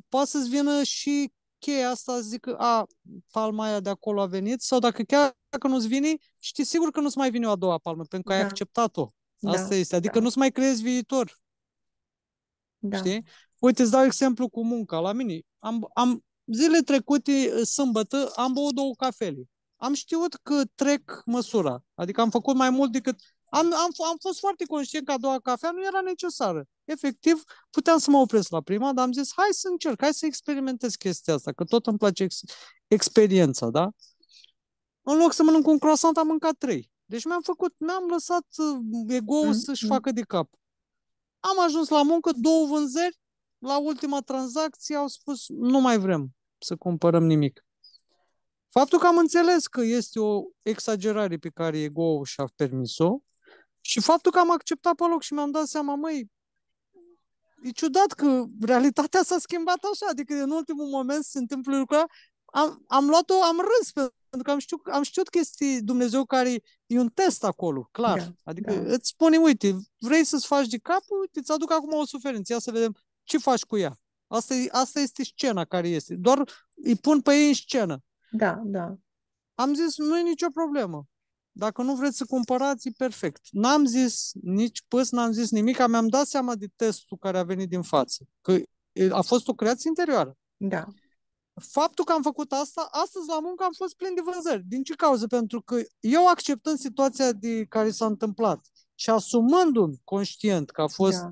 [SPEAKER 2] poate să-ți vină și cheia asta, zic, a, palma aia de acolo a venit, sau dacă chiar dacă nu-ți vine, știi sigur că nu-ți mai vine o a doua palmă, pentru că da. ai acceptat-o. Da, asta da. este, adică da. nu-ți mai creezi viitor. Da. Știi? Uite, îți dau exemplu cu munca. La mine, am, am zile trecute, sâmbătă, am băut două cafele am știut că trec măsura. Adică am făcut mai mult decât... Am, am, am fost foarte conștient că a doua cafea nu era necesară. Efectiv, puteam să mă opresc la prima, dar am zis, hai să încerc, hai să experimentez chestia asta, că tot îmi place ex- experiența, da? În loc să mănânc un croissant, am mâncat trei. Deci mi-am făcut, mi-am lăsat uh, ego-ul mm-hmm. să-și facă de cap. Am ajuns la muncă, două vânzări, la ultima tranzacție au spus, nu mai vrem să cumpărăm nimic. Faptul că am înțeles că este o exagerare pe care ego și-a permis-o și faptul că am acceptat pe loc și mi-am dat seama, măi, e ciudat că realitatea s-a schimbat așa, adică în ultimul moment se întâmplă lucrul am, am luat-o, am râs, pentru că am știut, am știut că este Dumnezeu care e un test acolo, clar. Da, adică da. îți spune, uite, vrei să-ți faci de cap, uite, îți aduc acum o suferință, ia să vedem ce faci cu ea. Asta, asta este scena care este. Doar îi pun pe ei în scenă. Da, da. Am zis, nu e nicio problemă. Dacă nu vreți să cumpărați, e perfect. N-am zis nici pâs, n-am zis nimic, mi-am dat seama de testul care a venit din față. Că a fost o creație interioară. Da. Faptul că am făcut asta, astăzi la muncă am fost plin de vânzări. Din ce cauză? Pentru că eu acceptând situația de care s-a întâmplat și asumându-mi conștient că a fost da.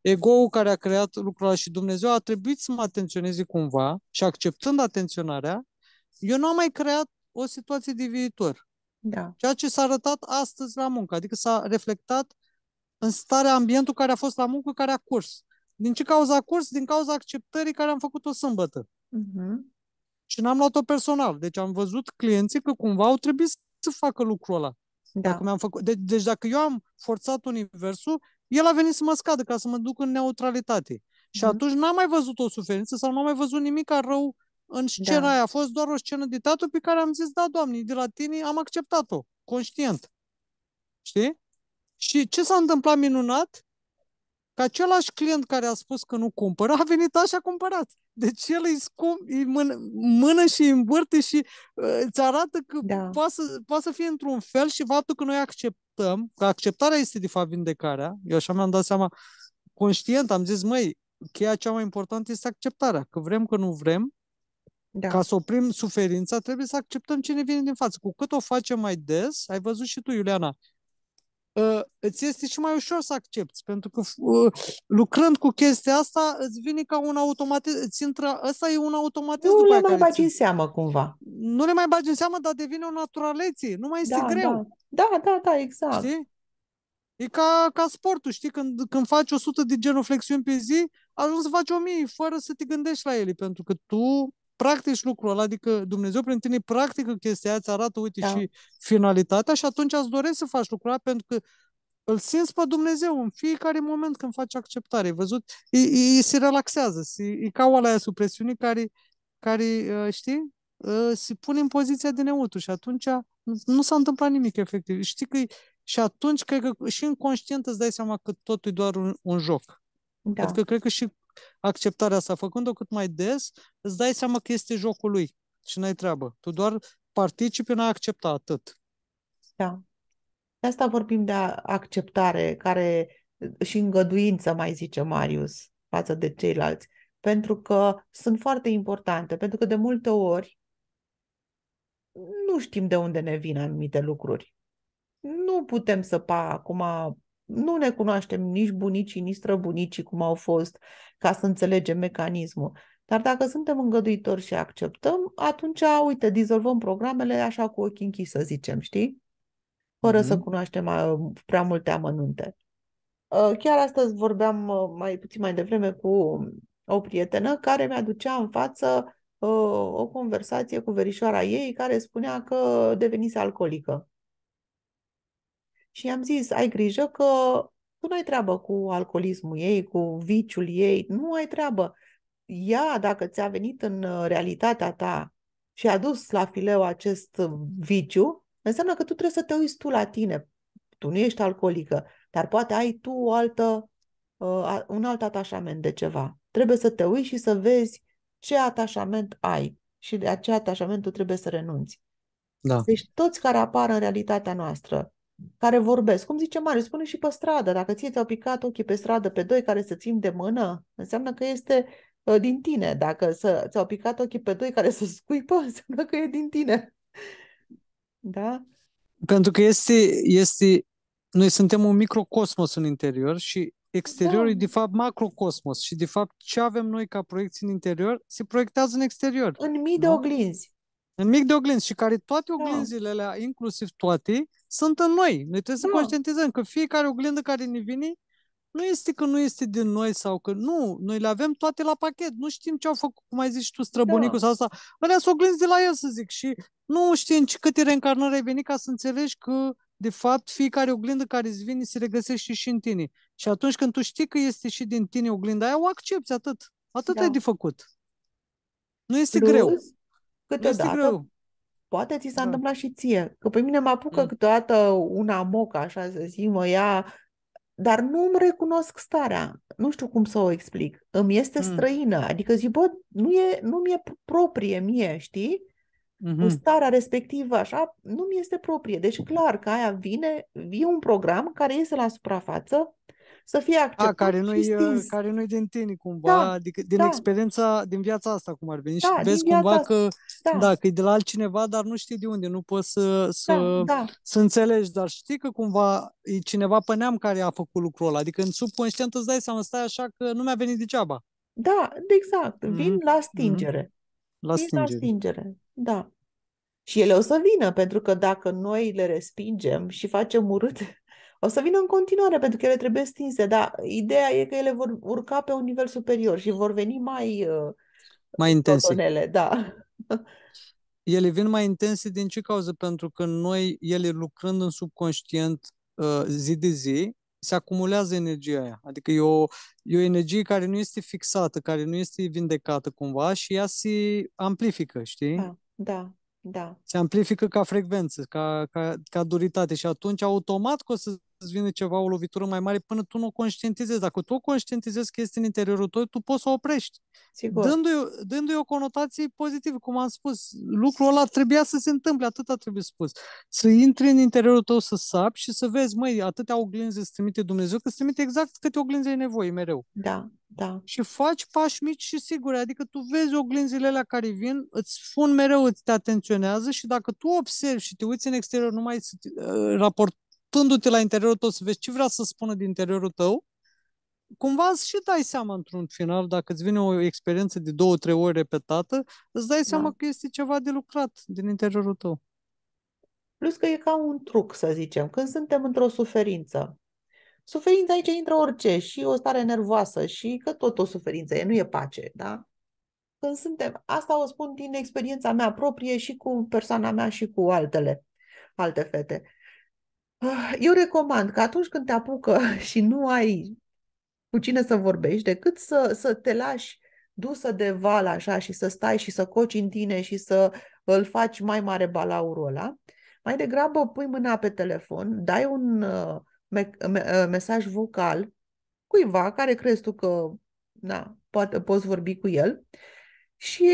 [SPEAKER 2] ego-ul care a creat lucrul și Dumnezeu a trebuit să mă atenționeze cumva și acceptând atenționarea, eu nu am mai creat o situație de viitor. Da. Ceea ce s-a arătat astăzi la muncă, adică s-a reflectat în starea ambientul care a fost la muncă, care a curs. Din ce cauza a curs? Din cauza acceptării care am făcut-o sâmbătă. Uh-huh. Și n-am luat-o personal. Deci am văzut clienții că cumva au trebuit să facă lucrul ăla. Da. Dacă mi-am făcut... de- deci, deci dacă eu am forțat universul, el a venit să mă scadă ca să mă duc în neutralitate. Și uh-huh. atunci n-am mai văzut o suferință sau n-am mai văzut nimic rău în da. scena da. aia a fost doar o scenă de teatru pe care am zis, da, Doamne, de la tine am acceptat-o, conștient. Știi? Și ce s-a întâmplat minunat? Că același client care a spus că nu cumpără, a venit așa cumpărat. Deci el îi, scump, îi mână, mână și îi învârte și uh, îți arată că da. poate, să, poate să fie într-un fel și faptul că noi acceptăm, că acceptarea este de fapt vindecarea, eu așa mi-am dat seama, conștient, am zis, măi, cheia cea mai importantă este acceptarea, că vrem, că nu vrem, da. Ca să oprim suferința, trebuie să acceptăm ce ne vine din față. Cu cât o facem mai des, ai văzut și tu, Iuliana, uh, îți este și mai ușor să accepti, pentru că uh, lucrând cu chestia asta, îți vine ca un automatism, îți intră, ăsta e un automatism. Nu le mai bagi
[SPEAKER 1] în seamă, cumva.
[SPEAKER 2] Nu le mai bagi în seamă, dar devine o naturaleție, nu mai este da, greu. Da. da, da, da, exact. Știi? E ca, ca sportul, știi? Când, când faci 100 de genoflexiuni pe zi, ajungi să faci 1000 fără să te gândești la ele, pentru că tu practici lucrul ăla, adică Dumnezeu prin tine practică chestia aia, îți arată, uite, da. și finalitatea și atunci îți dorești să faci lucrul ăla pentru că îl simți pe Dumnezeu în fiecare moment când faci acceptare. văzut? E, se relaxează. Se, e ca oala aia supresiunii care, care ă, știi, ă, se pune în poziția de neutru și atunci nu s-a întâmplat nimic efectiv. Știi că și atunci cred că și în conștient îți dai seama că totul e doar un, un joc. Da. Adică cred că și acceptarea asta, făcând-o cât mai des, îți dai seama că este jocul lui și n-ai treabă. Tu doar participi în a accepta atât.
[SPEAKER 1] Da. De asta vorbim de acceptare care și îngăduință, mai zice Marius, față de ceilalți, pentru că sunt foarte importante, pentru că de multe ori nu știm de unde ne vin anumite lucruri. Nu putem săpa acum nu ne cunoaștem nici bunicii, nici străbunicii cum au fost, ca să înțelegem mecanismul. Dar dacă suntem îngăduitori și acceptăm, atunci, uite, dizolvăm programele așa cu ochii închiși, să zicem, știi? Fără mm-hmm. să mhm. cunoaștem prea multe amănunte. Chiar astăzi vorbeam mai puțin mai devreme cu o prietenă care mi-aducea în față o conversație cu verișoara ei care spunea că devenise alcoolică. Și i-am zis, ai grijă că tu nu ai treabă cu alcoolismul ei, cu viciul ei, nu ai treabă. Ea, dacă ți-a venit în uh, realitatea ta și a dus la fileu acest uh, viciu, înseamnă că tu trebuie să te uiți tu la tine. Tu nu ești alcoolică, dar poate ai tu o altă, uh, un alt atașament de ceva. Trebuie să te uiți și să vezi ce atașament ai și de acel atașament tu trebuie să renunți. Da. Deci toți care apar în realitatea noastră, care vorbesc. Cum zice Marius, spune și pe stradă. Dacă ție ți-au picat ochii pe stradă pe doi care se țin de mână, înseamnă că este ă, din tine. Dacă să, ți-au picat ochii pe doi care se scuipă, înseamnă că e din tine. Da? Pentru că
[SPEAKER 2] este, este, noi suntem un microcosmos în interior și exteriorul da. e de fapt macrocosmos și de fapt ce avem noi ca proiecții în interior se proiectează în exterior. În mii de da? oglinzi. În mic de oglinzi și care toate da. oglinzile alea, inclusiv toate, sunt în noi. Noi trebuie să no. Da. conștientizăm că fiecare oglindă care ne vine nu este că nu este din noi sau că nu, noi le avem toate la pachet, nu știm ce au făcut, cum ai zis tu, străbunicul da. sau asta. Alea să oglinzi de la el, să zic, și nu știi câte reîncarnări ai venit ca să înțelegi că, de fapt, fiecare oglindă care îți vine se regăsește și în tine. Și atunci când tu știi că este și din tine oglinda aia, o accepti atât. Atât da. e de făcut. Nu este Plus, greu.
[SPEAKER 1] Câteodată, nu este greu. Poate ți s-a da. întâmplat și ție, că pe mine mă apucă da. câteodată una moca, așa să zic, mă ia, dar nu îmi recunosc starea. Nu știu cum să o explic. Îmi este mm. străină, adică zic, bă, nu, e, nu mi-e proprie mie, știi? Mm-hmm. Starea respectivă, așa, nu mi este proprie. Deci clar că aia vine, vine un program care iese la suprafață, să fie acceptat A, care nu-i, uh,
[SPEAKER 2] Care nu-i din tine cumva, da, adică din da. experiența, din viața asta cum ar veni. Da, și vezi cumva asta. că, da. da, că e de la altcineva, dar nu știi de unde, nu poți să, să, da, da. să înțelegi, dar știi că cumva e cineva pe neam care a făcut lucrul ăla, adică în subconștient îți dai seama,
[SPEAKER 1] stai așa că nu mi-a venit degeaba. Da, exact, mm-hmm. vin la stingere. Mm-hmm. La vin stingere. la stingere, da. Și ele o să vină, pentru că dacă noi le respingem și facem urât o să vină în continuare pentru că ele trebuie stinse, dar ideea e că ele vor urca pe un nivel superior și vor veni mai uh, mai intense. Da.
[SPEAKER 2] Ele vin mai intense din ce cauză? Pentru că noi, ele lucrând în subconștient uh, zi de zi, se acumulează energia aia. Adică e o, e o energie care nu este fixată, care nu este vindecată cumva și ea se amplifică, știi? Da,
[SPEAKER 1] da. da.
[SPEAKER 2] Se amplifică ca frecvență, ca, ca, ca duritate și atunci automat că o să îți vine ceva, o lovitură mai mare, până tu nu o conștientizezi. Dacă tu o conștientizezi că este în interiorul tău, tu poți să o oprești. Sigur. Dându-i, dându-i o conotație pozitivă, cum am spus. Lucrul ăla trebuia să se întâmple, atât trebuie spus. Să intri în interiorul tău, să sapi și să vezi, măi, atâtea oglinzi îți trimite Dumnezeu, că îți trimite exact câte oglinzi ai nevoie mereu. Da. Da. Și faci pași mici și siguri, adică tu vezi oglinzile alea care vin, îți spun mereu, îți te atenționează și dacă tu observi și te uiți în exterior nu mai uh, raport, uitându-te la interiorul tău să vezi ce vrea să spună din interiorul tău, cumva îți și dai seama într-un final, dacă îți vine o experiență de două, trei ori repetată, îți dai
[SPEAKER 1] seama da. că este ceva de lucrat din interiorul tău. Plus că e ca un truc, să zicem, când suntem într-o suferință. Suferința aici intră orice, și o stare nervoasă, și că tot o suferință e, nu e pace, da? Când suntem, asta o spun din experiența mea proprie și cu persoana mea și cu altele, alte fete. Eu recomand că atunci când te apucă și nu ai cu cine să vorbești, decât să, să te lași dusă de val așa și să stai și să coci în tine și să îl faci mai mare balaurul ăla, mai degrabă pui mâna pe telefon, dai un uh, me- me- uh, mesaj vocal cuiva care crezi tu că na, poate, poți vorbi cu el și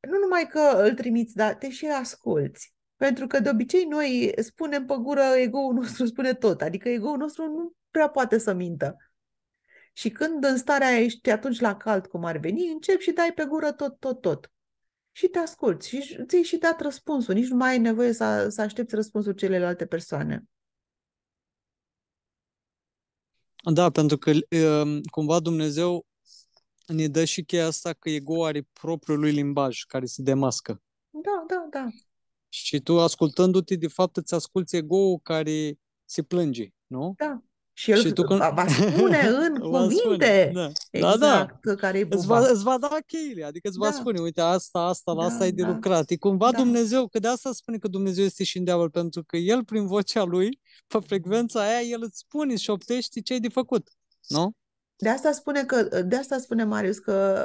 [SPEAKER 1] nu numai că îl trimiți, dar te și asculți. Pentru că de obicei noi spunem pe gură, ego-ul nostru spune tot, adică ego-ul nostru nu prea poate să mintă. Și când în starea ești atunci la cald cum ar veni, începi și dai pe gură tot, tot, tot. Și te asculți și ți și dat răspunsul. Nici nu mai ai nevoie să, să aștepți răspunsul celelalte persoane.
[SPEAKER 2] Da, pentru că ehm, cumva Dumnezeu ne dă și cheia asta că ego are propriul lui limbaj care se demască.
[SPEAKER 1] Da, da, da.
[SPEAKER 2] Și tu, ascultându-te, de fapt îți asculți ego-ul care se plânge, nu? Da. Și el și tu când... va spune în cuvinte spune, da. exact da, da. Exact care e îți va, îți va da cheile, adică îți da. va spune, uite, asta, asta, da, asta da. e de da. lucrat. E cumva da. Dumnezeu, că de asta spune că Dumnezeu este și diavol, pentru că El, prin vocea
[SPEAKER 1] Lui, pe frecvența aia, El îți spune și optește ce ai de făcut, nu? De asta spune că, de asta spune Marius că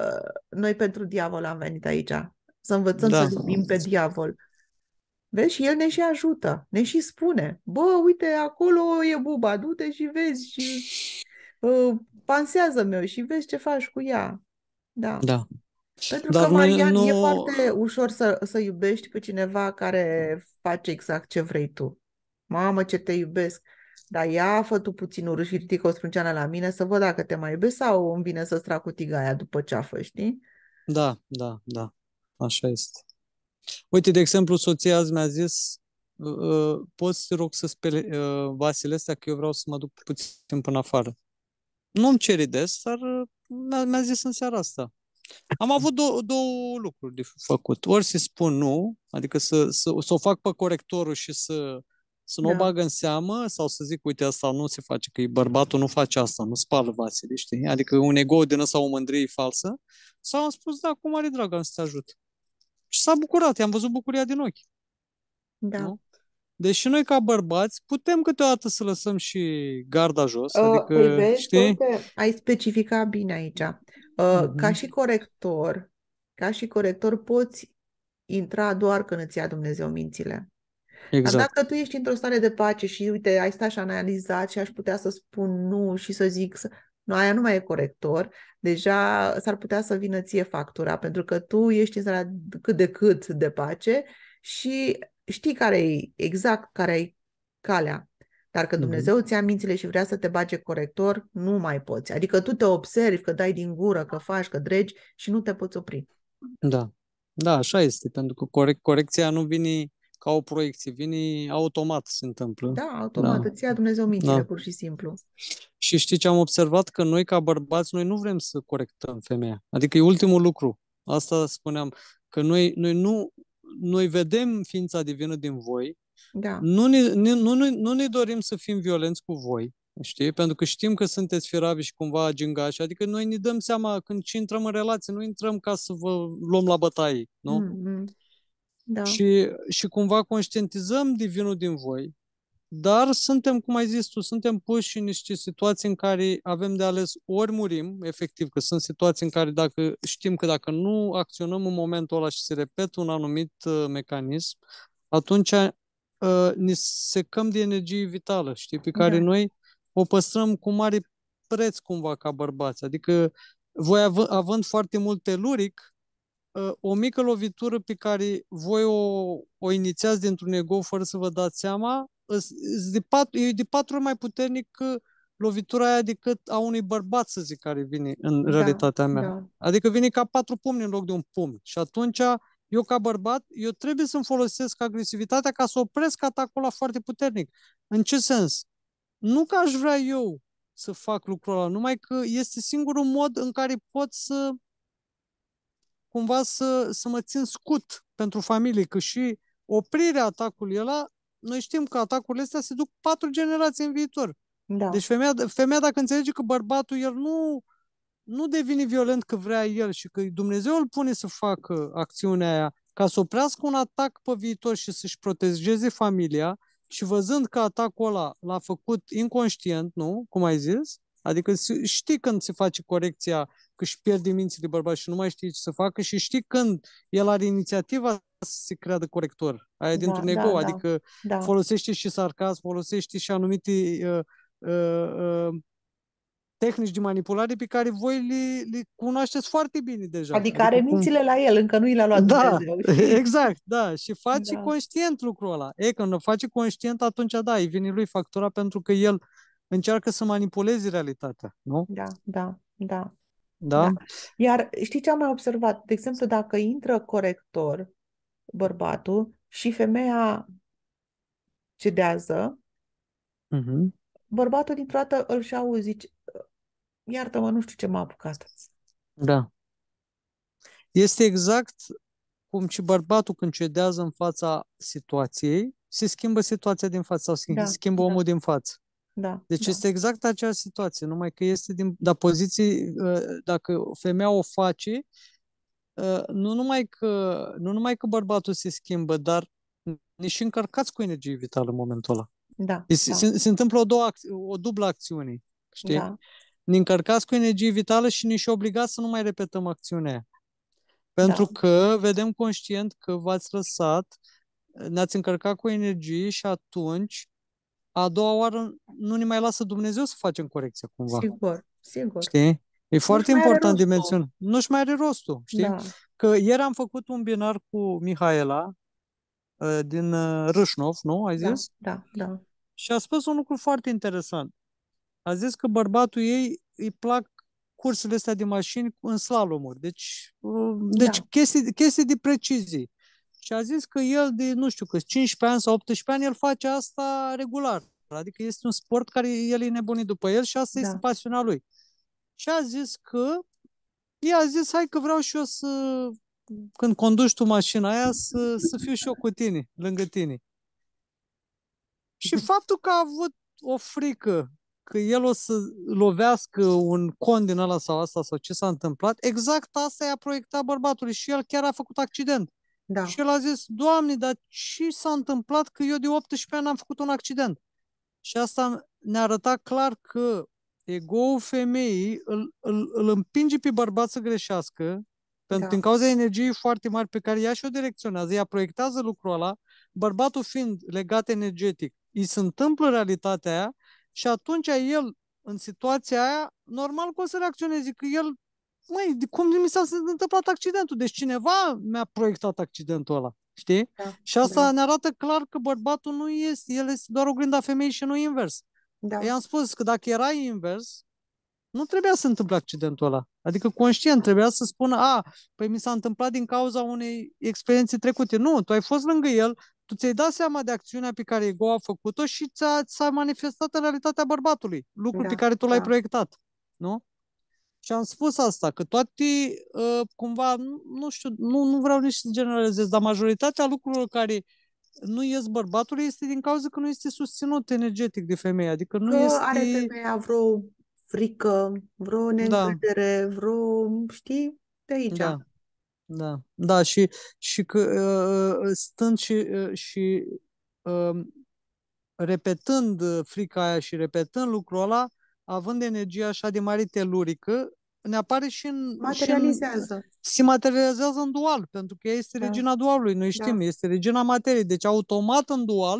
[SPEAKER 1] noi pentru diavol am venit aici. Să învățăm da. să iubim pe diavol Vezi? Și el ne și ajută, ne și spune, bă, uite, acolo e buba, du-te și vezi și uh, pansează meu și vezi ce faci cu ea. Da. da. Pentru Dar că, Marian, nu... e foarte ușor să, să iubești pe cineva care face exact ce vrei tu. Mamă, ce te iubesc! Dar ia, fă tu puțin urât și ridică o sprânceană la mine să văd dacă te mai iubesc sau îmi vine să-ți trag cu tigaia după ce a știi?
[SPEAKER 2] Da, da, da. Așa este. Uite, de exemplu, soția azi mi-a zis, poți, te rog, să speli ă, vasile astea, că eu vreau să mă duc puțin până afară. nu îmi ceri des, dar ă, mi-a zis în seara asta. Am avut dou- două lucruri de făcut. Ori să spun nu, adică să, să, să o fac pe corectorul și să, să nu da. o bag în seamă sau să zic, uite, asta nu se face, că bărbatul nu face asta, nu spală vasele, știi? Adică un ego din ăsta, o mândrie falsă. Sau am spus, da, cum are drag, am să te ajut. Și s-a bucurat, i-am văzut bucuria din ochi. Da. Nu? Deși deci noi ca bărbați putem câteodată să lăsăm și garda jos, uh, adică, păi vezi, știi? Uite,
[SPEAKER 1] ai specificat bine aici. Uh, uh-huh. Ca mhm. și corector, ca și corector poți intra doar când îți ia Dumnezeu mințile. Exact. Dar dacă tu ești într-o stare de pace și, uite, ai stat și analizat și aș putea să spun nu și să zic, să nu, aia nu mai e corector, deja s-ar putea să vină ție factura, pentru că tu ești în starea cât de cât de pace și știi care e exact care e calea. Dar când mhm. Dumnezeu ți-a mințile și vrea să te bage corector, nu mai poți. Adică tu te observi că dai din gură, că faci, că dregi și nu te poți opri.
[SPEAKER 2] Da, da, așa este, pentru că corec- corecția nu vine ca o proiecție, vine automat, se întâmplă. Da, automat, da.
[SPEAKER 1] îți ia Dumnezeu mințile, da. pur și simplu.
[SPEAKER 2] Și știi ce am observat? Că noi, ca bărbați, noi nu vrem să corectăm femeia. Adică e ultimul lucru. Asta spuneam, că noi, noi nu, noi vedem ființa divină din voi, da. nu, ne, ne, nu, nu, nu ne dorim să fim violenți cu voi, știi? Pentru că știm că sunteți firavi și cumva gingași, adică noi ne dăm seama când ce intrăm în relație, nu intrăm ca să vă luăm la bătaie, nu?
[SPEAKER 1] Mm-hmm. Da. Și,
[SPEAKER 2] și cumva conștientizăm divinul din voi, dar suntem, cum ai zis tu, suntem puși în niște situații în care avem de ales ori murim, efectiv, că sunt situații în care dacă știm că dacă nu acționăm în momentul ăla și se repetă un anumit uh, mecanism, atunci uh, ne secăm de energie vitală, știi, pe care da. noi o păstrăm cu mare preț cumva ca bărbați. Adică voi av- având foarte mult teluric, Ă, o mică lovitură pe care voi o, o inițiați dintr-un ego fără să vă dați seama, de patru, e de patru ori mai puternic ă, lovitura aia decât a unui bărbat, să zic, care vine în da, realitatea mea. Da. Adică vine ca patru pumni în loc de un pumn. Și atunci, eu ca bărbat, eu trebuie să-mi folosesc agresivitatea ca să opresc atacul ăla foarte puternic. În ce sens? Nu că aș vrea eu să fac lucrul ăla, numai că este singurul mod în care pot să cumva să, să mă țin scut pentru familie, că și oprirea atacului ăla, noi știm că atacurile astea se duc patru generații în viitor. Da. Deci femeia, femeia dacă înțelege că bărbatul el nu, nu devine violent că vrea el și că Dumnezeu îl pune să facă acțiunea aia ca să oprească un atac pe viitor și să-și protejeze familia și văzând că atacul ăla l-a făcut inconștient, nu? Cum ai zis? Adică știi când se face corecția, că își pierde mințile bărbat și nu mai știi ce să facă și știi când el are inițiativa să se creadă corector. Aia da, dintr-un da, ego, da, adică da. folosește și sarcasm, folosește și anumite uh, uh, uh, tehnici de manipulare pe care voi le, le cunoașteți foarte bine deja. Adică, adică are cum... la
[SPEAKER 1] el, încă nu i l-a luat da, Dumnezeu. Exact,
[SPEAKER 2] da. Și face da. conștient lucrul ăla. E, când o face conștient, atunci da, îi vine lui factura pentru că el încearcă să manipuleze realitatea, nu? Da,
[SPEAKER 1] da, da. Da? da. Iar știi ce am mai observat? De exemplu, dacă intră corector bărbatul și femeia cedează, uh-huh. bărbatul dintr-o dată îl și auzi, iartă-mă, nu știu ce m-a apucat. Da.
[SPEAKER 2] Este exact cum și bărbatul când cedează în fața situației, se schimbă situația din față sau se da, schimbă da. omul din față.
[SPEAKER 1] Da, deci da. este
[SPEAKER 2] exact acea situație, numai că este din da, poziții, ă, dacă femeia o face, ă, nu numai, că, nu numai că bărbatul se schimbă, dar nici încărcați cu energie vitală în momentul ăla.
[SPEAKER 1] Da, se, da. se, se
[SPEAKER 2] întâmplă o, două, o dublă acțiune, știi? Da. Ne încărcați cu energie vitală și ne și obligați să nu mai repetăm acțiunea aia. Pentru da. că vedem conștient că v-ați lăsat, ne-ați încărcat cu energie și atunci a doua oară nu ne mai lasă Dumnezeu să facem corecția cumva.
[SPEAKER 1] Sigur, sigur. Știi?
[SPEAKER 2] E foarte nu foarte important dimensiunea. Nu-și mai are rostul, știi? Da. Că ieri am făcut un binar cu Mihaela ă, din ă, Râșnov, nu? Ai da, zis?
[SPEAKER 1] Da, da, da.
[SPEAKER 2] Și a spus un lucru foarte interesant. A zis că bărbatul ei îi plac cursurile astea de mașini în slalomuri. Deci, ă, deci da. chestii, chestii de precizii. Și a zis că el de, nu știu, că 15 ani sau 18 ani, el face asta regular. Adică este un sport care el e nebunit după el și asta da. este pasiunea lui. Și a zis că, i-a zis, hai că vreau și eu să, când conduci tu mașina aia, să, să fiu și eu cu tine, lângă tine. Și faptul că a avut o frică că el o să lovească un cont din ăla sau asta sau ce s-a întâmplat, exact asta i-a proiectat bărbatului și el chiar a făcut accident. Da. Și el a zis, Doamne, dar ce s-a întâmplat că eu de 18 ani am făcut un accident? Și asta ne arătat clar că ego-ul femeii îl, îl, îl împinge pe bărbat să greșească, pentru da. din cauza energiei foarte mari pe care ea și-o direcționează, ea proiectează lucrul ăla, bărbatul fiind legat energetic, îi se întâmplă realitatea aia și atunci el, în situația aia, normal că o să reacționeze, că el măi, cum mi s-a întâmplat accidentul? Deci cineva mi-a proiectat accidentul ăla, știi? Da, și asta da. ne arată clar că bărbatul nu este, el este doar oglinda femeii și nu invers. Da. I-am spus că dacă era invers, nu trebuia să întâmple accidentul ăla. Adică conștient trebuia să spună, a, păi mi s-a întâmplat din cauza unei experiențe trecute. Nu, tu ai fost lângă el, tu ți-ai dat seama de acțiunea pe care Ego a făcut-o și ți-a, ți-a manifestat în realitatea bărbatului, lucrul da, pe care tu l-ai da. proiectat. Nu? Și am spus asta, că toate, uh, cumva, nu știu, nu, nu vreau nici să generalizez, dar majoritatea lucrurilor care nu ies bărbatul este din cauza că nu este susținut energetic de femeie. Adică nu că este... are
[SPEAKER 1] femeia vreo frică, vreo da. neîncredere, da. vreo, știi, de aici. Da.
[SPEAKER 2] Da, da și, și că uh, uh, stând și, uh, și uh, repetând frica aia și repetând lucrul ăla, având energia așa de mare telurică, ne apare și în... Materializează. Și în, se materializează în dual, pentru că ea este da. regina dualului, noi știm, da. este regina materiei. Deci automat în dual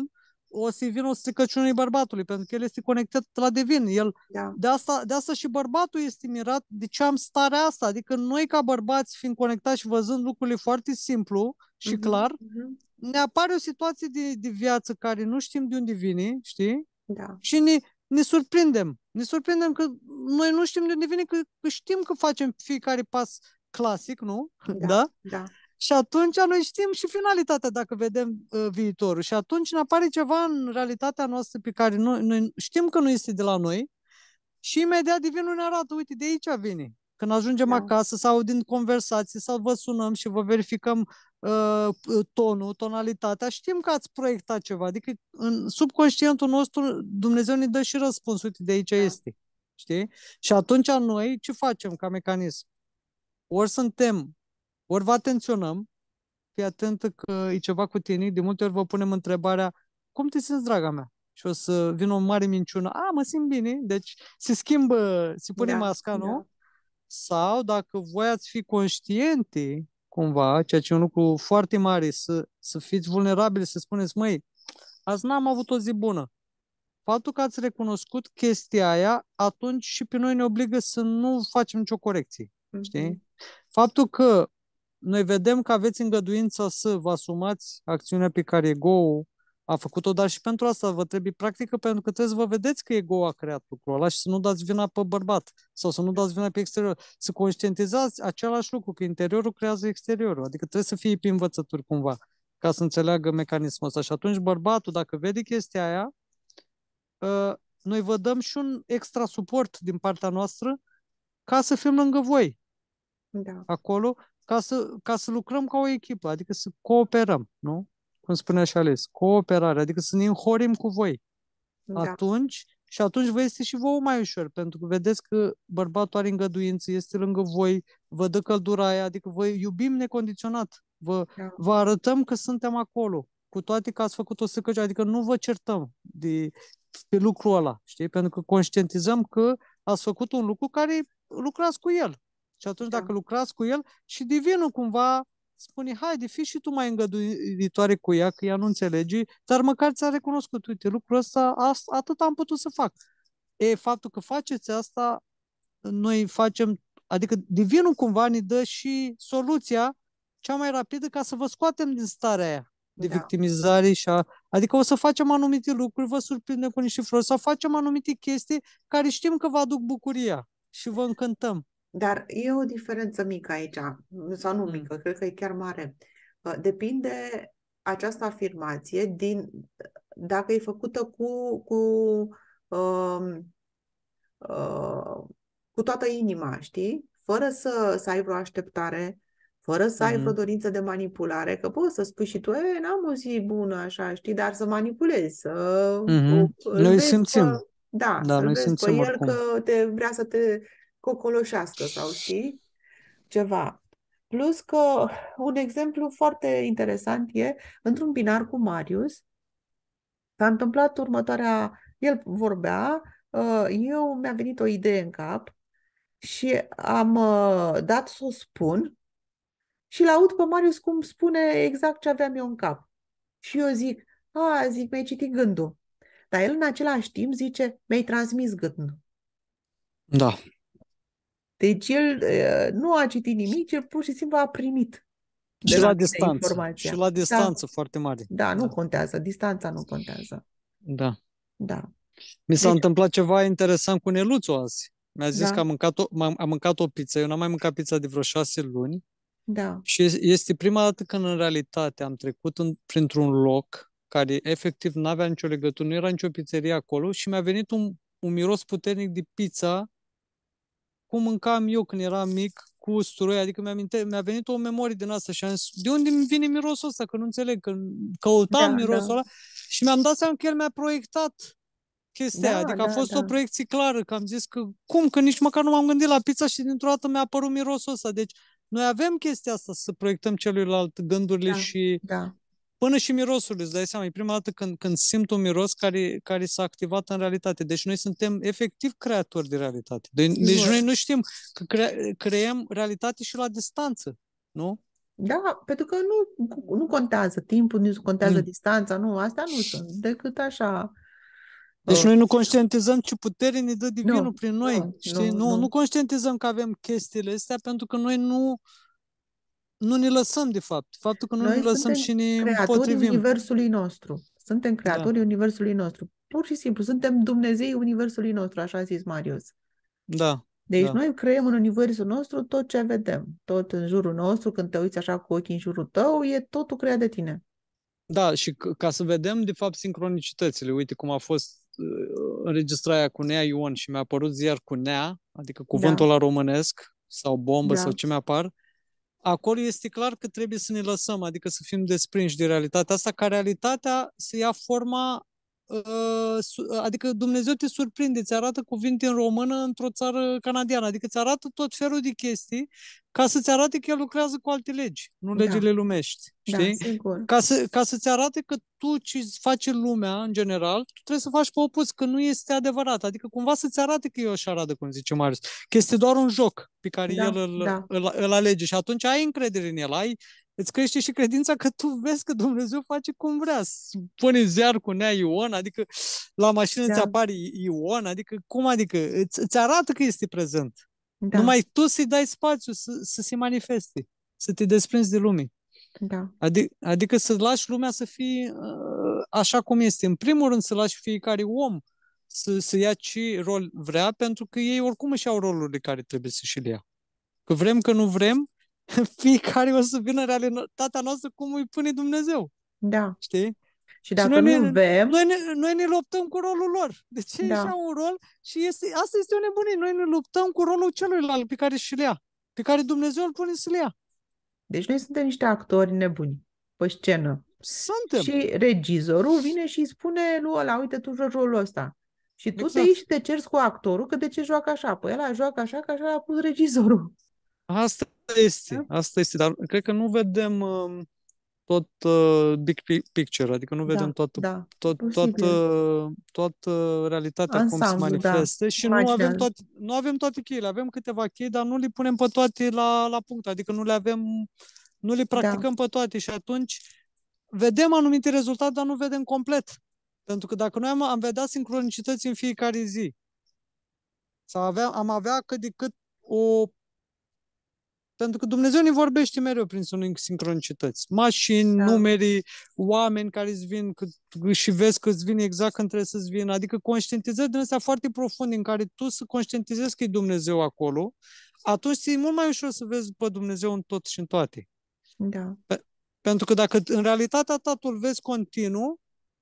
[SPEAKER 2] o să vină o stricăciune bărbatului, pentru că el este conectat la devin. El, da. de, asta, de asta și bărbatul este mirat de ce am starea asta. Adică noi ca bărbați, fiind conectați și văzând lucrurile foarte simplu și uh-huh, clar, uh-huh. ne apare o situație de, de viață care nu știm de unde vine, știi? Da. Și ne, ne surprindem. Ne surprindem că noi nu știm de unde vine, că, că știm că facem fiecare pas clasic, nu? Da. da? da. Și atunci noi știm și finalitatea dacă vedem uh, viitorul. Și atunci ne apare ceva în realitatea noastră pe care noi, noi știm că nu este de la noi și imediat divinul ne arată, uite, de aici vine. Când ajungem da. acasă sau din conversații sau vă sunăm și vă verificăm Uh, uh, tonul, tonalitatea, știm că ați proiectat ceva. Adică în subconștientul nostru Dumnezeu ne dă și răspuns. uite, de aici da. este. Știi? Și atunci noi ce facem ca mecanism? Ori suntem, ori vă atenționăm, fii atent că e ceva cu tine, de multe ori vă punem întrebarea, cum te simți, draga mea? Și o să vină o mare minciună, a, mă simt bine, deci se schimbă, se pune da, masca, nu? Da. Sau dacă voi ați fi conștienti cumva, ceea ce e un lucru foarte mare, să, să fiți vulnerabili, să spuneți, măi, azi n-am avut o zi bună. Faptul că ați recunoscut chestia aia, atunci și pe noi ne obligă să nu facem nicio corecție. Mm-hmm. Știi? Mhm. Faptul că noi vedem că aveți îngăduința să vă asumați acțiunea pe care e ego a făcut-o, dar și pentru asta vă trebuie practică, pentru că trebuie să vă vedeți că ego a creat lucrul ăla și să nu dați vina pe bărbat sau să nu dați vina pe exterior. Să conștientizați același lucru, că interiorul creează exteriorul, adică trebuie să fie pe învățături cumva ca să înțeleagă mecanismul ăsta. Și atunci bărbatul, dacă vede chestia aia, ă, noi vă dăm și un extra suport din partea noastră ca să fim lângă voi. Da. Acolo, ca să, ca să lucrăm ca o echipă, adică să cooperăm, nu? cum spunea și Ales, cooperare, adică să ne înhorim cu voi. Da. Atunci, și atunci vă este și vouă mai ușor, pentru că vedeți că bărbatul are îngăduință, este lângă voi, vă dă căldura aia, adică vă iubim necondiționat. Vă, da. vă arătăm că suntem acolo, cu toate că ați făcut o săcăciune, adică nu vă certăm de, pe lucrul ăla, știi? Pentru că conștientizăm că ați făcut un lucru care lucrați cu el. Și atunci da. dacă lucrați cu el și divinul cumva spune, haide, fii și tu mai îngăduitoare cu ea, că ea nu înțelege, dar măcar ți-a recunoscut, uite, lucrul ăsta, asta, atât am putut să fac. E, faptul că faceți asta, noi facem, adică divinul cumva ne dă și soluția cea mai rapidă ca să vă scoatem din starea aia de da. victimizare și a... Adică o să facem anumite lucruri, vă surprindem cu niște
[SPEAKER 1] flori, sau facem anumite chestii care știm că vă aduc bucuria și vă încântăm. Dar e o diferență mică aici, mm, sau nu mm. mică, cred că e chiar mare. Ă, depinde această afirmație din dacă e făcută cu, cu, uh, uh, cu toată inima, știi? Fără să, să ai vreo așteptare, fără să mm ai vreo mm-hmm. dorință de manipulare, că poți să spui și tu, e, n-am o zi bună, așa, știi, dar să manipulezi, să... Mm-hmm. Noi simțim. Că, da, da noi simțim pe oricum. că te vrea să te cocoloșească sau și ceva. Plus că un exemplu foarte interesant e într-un binar cu Marius s-a întâmplat următoarea, el vorbea, uh, eu mi-a venit o idee în cap și am uh, dat să o spun și l-aud pe Marius cum spune exact ce aveam eu în cap. Și eu zic, a, zic, mi-ai citit gândul. Dar el în același timp zice, mi-ai transmis gândul. Da. Deci el nu a citit nimic, el pur și simplu a primit. De și la, la distanță. Informația. Și la da. distanță da. foarte mare. Da, nu da. contează. Distanța nu contează. Da. Da.
[SPEAKER 2] Mi s-a deci... întâmplat ceva interesant cu Neluțu azi. Mi-a zis da. că a mâncat, o, a mâncat o pizza. Eu n-am mai mâncat pizza de vreo șase luni. Da. Și este prima dată când în realitate am trecut în, printr-un loc care efectiv n-avea nicio legătură, nu era nicio pizzerie acolo și mi-a venit un, un miros puternic de pizza cum mâncam eu când eram mic cu usturoi, adică mi-a, minte, mi-a venit o memorie din asta și am zis, de unde îmi vine mirosul ăsta, că nu înțeleg, că căutam da, da. mirosul da. ăla și mi-am dat seama că el mi-a proiectat chestia, da, adică da, a fost da. o proiecție clară, că am zis că cum, că nici măcar nu m-am gândit la pizza și dintr-o dată mi-a apărut mirosul ăsta, deci noi avem chestia asta să proiectăm celuilalt gândurile da, și da. Până și mirosul, îți dai seama, e prima dată când, când simt un miros care, care s-a activat în realitate. Deci noi suntem efectiv creatori de realitate. Deci, deci noi nu știm că cre-
[SPEAKER 1] creăm realitate și la distanță, nu? Da, pentru că nu, nu contează timpul, nu contează mm. distanța, nu, astea nu sunt, decât așa. Deci uh. noi nu conștientizăm ce putere ne dă Divinul nu, prin noi, nu, știi? Nu, nu, nu conștientizăm că avem
[SPEAKER 2] chestiile astea pentru că noi nu, nu ne lăsăm, de fapt. Faptul că nu Noi ne lăsăm și ne creaturi universului
[SPEAKER 1] nostru. Suntem da. creatori da. universului nostru. Pur și simplu, suntem Dumnezei universului nostru, așa a zis Marius. Da. Deci da. noi creăm în universul nostru tot ce vedem, tot în jurul nostru, când te uiți așa cu ochii în jurul tău, e totul creat de tine.
[SPEAKER 2] Da, și ca să vedem, de fapt, sincronicitățile. Uite cum a fost uh, înregistrarea cu Nea Ion și mi-a apărut ziar cu Nea, adică da. cuvântul da. la românesc, sau bombă, da. sau ce mi-apar, acolo este clar că trebuie să ne lăsăm, adică să fim desprinși de realitatea asta, ca realitatea să ia forma Ă, ă, adică Dumnezeu te surprinde, ți arată cuvinte în română într-o țară canadiană, adică ți arată tot felul de chestii ca să-ți arate că el lucrează cu alte legi, nu da. legile lumești, da, știi? Da, sigur. Ca, să, ca să-ți arate că tu ce face lumea în general, tu trebuie să faci pe opus, că nu este adevărat, adică cumva să-ți arate că eu așa arată, cum zice Marius, că este doar un joc pe care da, el îl, da. îl, îl alege și atunci ai încredere în el, ai îți crește și credința că tu vezi că Dumnezeu face cum vrea. Pune ziar cu nea Ion, adică la mașină da. îți apare Ion, adică cum adică? Îți, îți arată că este prezent. Da. Numai tu să-i dai spațiu să, să se manifeste, să te desprinzi de lume. Da. Adic, adică să lași lumea să fie ă, așa cum este. În primul rând să lași fiecare om să, să ia ce rol vrea, pentru că ei oricum își au rolurile care trebuie să și le ia. Că vrem că nu vrem, fiecare o să vină realitatea noastră cum îi pune Dumnezeu. Da. Știi? Și dacă și noi nu ne, bem... Noi ne, noi ne luptăm cu rolul lor. Deci ei da. au un rol și este, asta este o nebunie. Noi ne luptăm cu rolul celuilalt pe care și-l
[SPEAKER 1] ia. Pe care Dumnezeu îl pune să-l ia. Deci noi suntem niște actori nebuni pe scenă. Suntem. Și regizorul vine și spune lui ăla, uite tu joci rolul ăsta. Și tu exact. te ieși și te ceri cu actorul că de ce joacă așa. Păi ăla joacă așa că așa l-a pus regizorul. Asta
[SPEAKER 2] este, da. asta este, dar cred că nu vedem um, tot uh, big picture, adică nu da, vedem da, toată, da, tot, toată, toată realitatea Ansamblu, cum se manifestă da, și nu avem, toate, nu avem toate cheile, avem câteva chei, dar nu le punem pe toate la, la punct, adică nu le avem, nu le da. practicăm da. pe toate și atunci vedem anumite rezultate, dar nu vedem complet. Pentru că dacă noi am, am vedea sincronicități în fiecare zi, sau avea, am avea cât de cât o pentru că Dumnezeu ne vorbește mereu prin sincronicități. Mașini, da. numeri, oameni care îți vin că, și vezi că îți vin exact când trebuie să-ți vină. Adică conștientizezi din astea foarte profund în care tu să conștientizezi că e Dumnezeu acolo, atunci e mult mai ușor să vezi pe Dumnezeu în tot și în toate. Da. Pe- pentru că dacă în realitatea ta tu îl vezi continuu,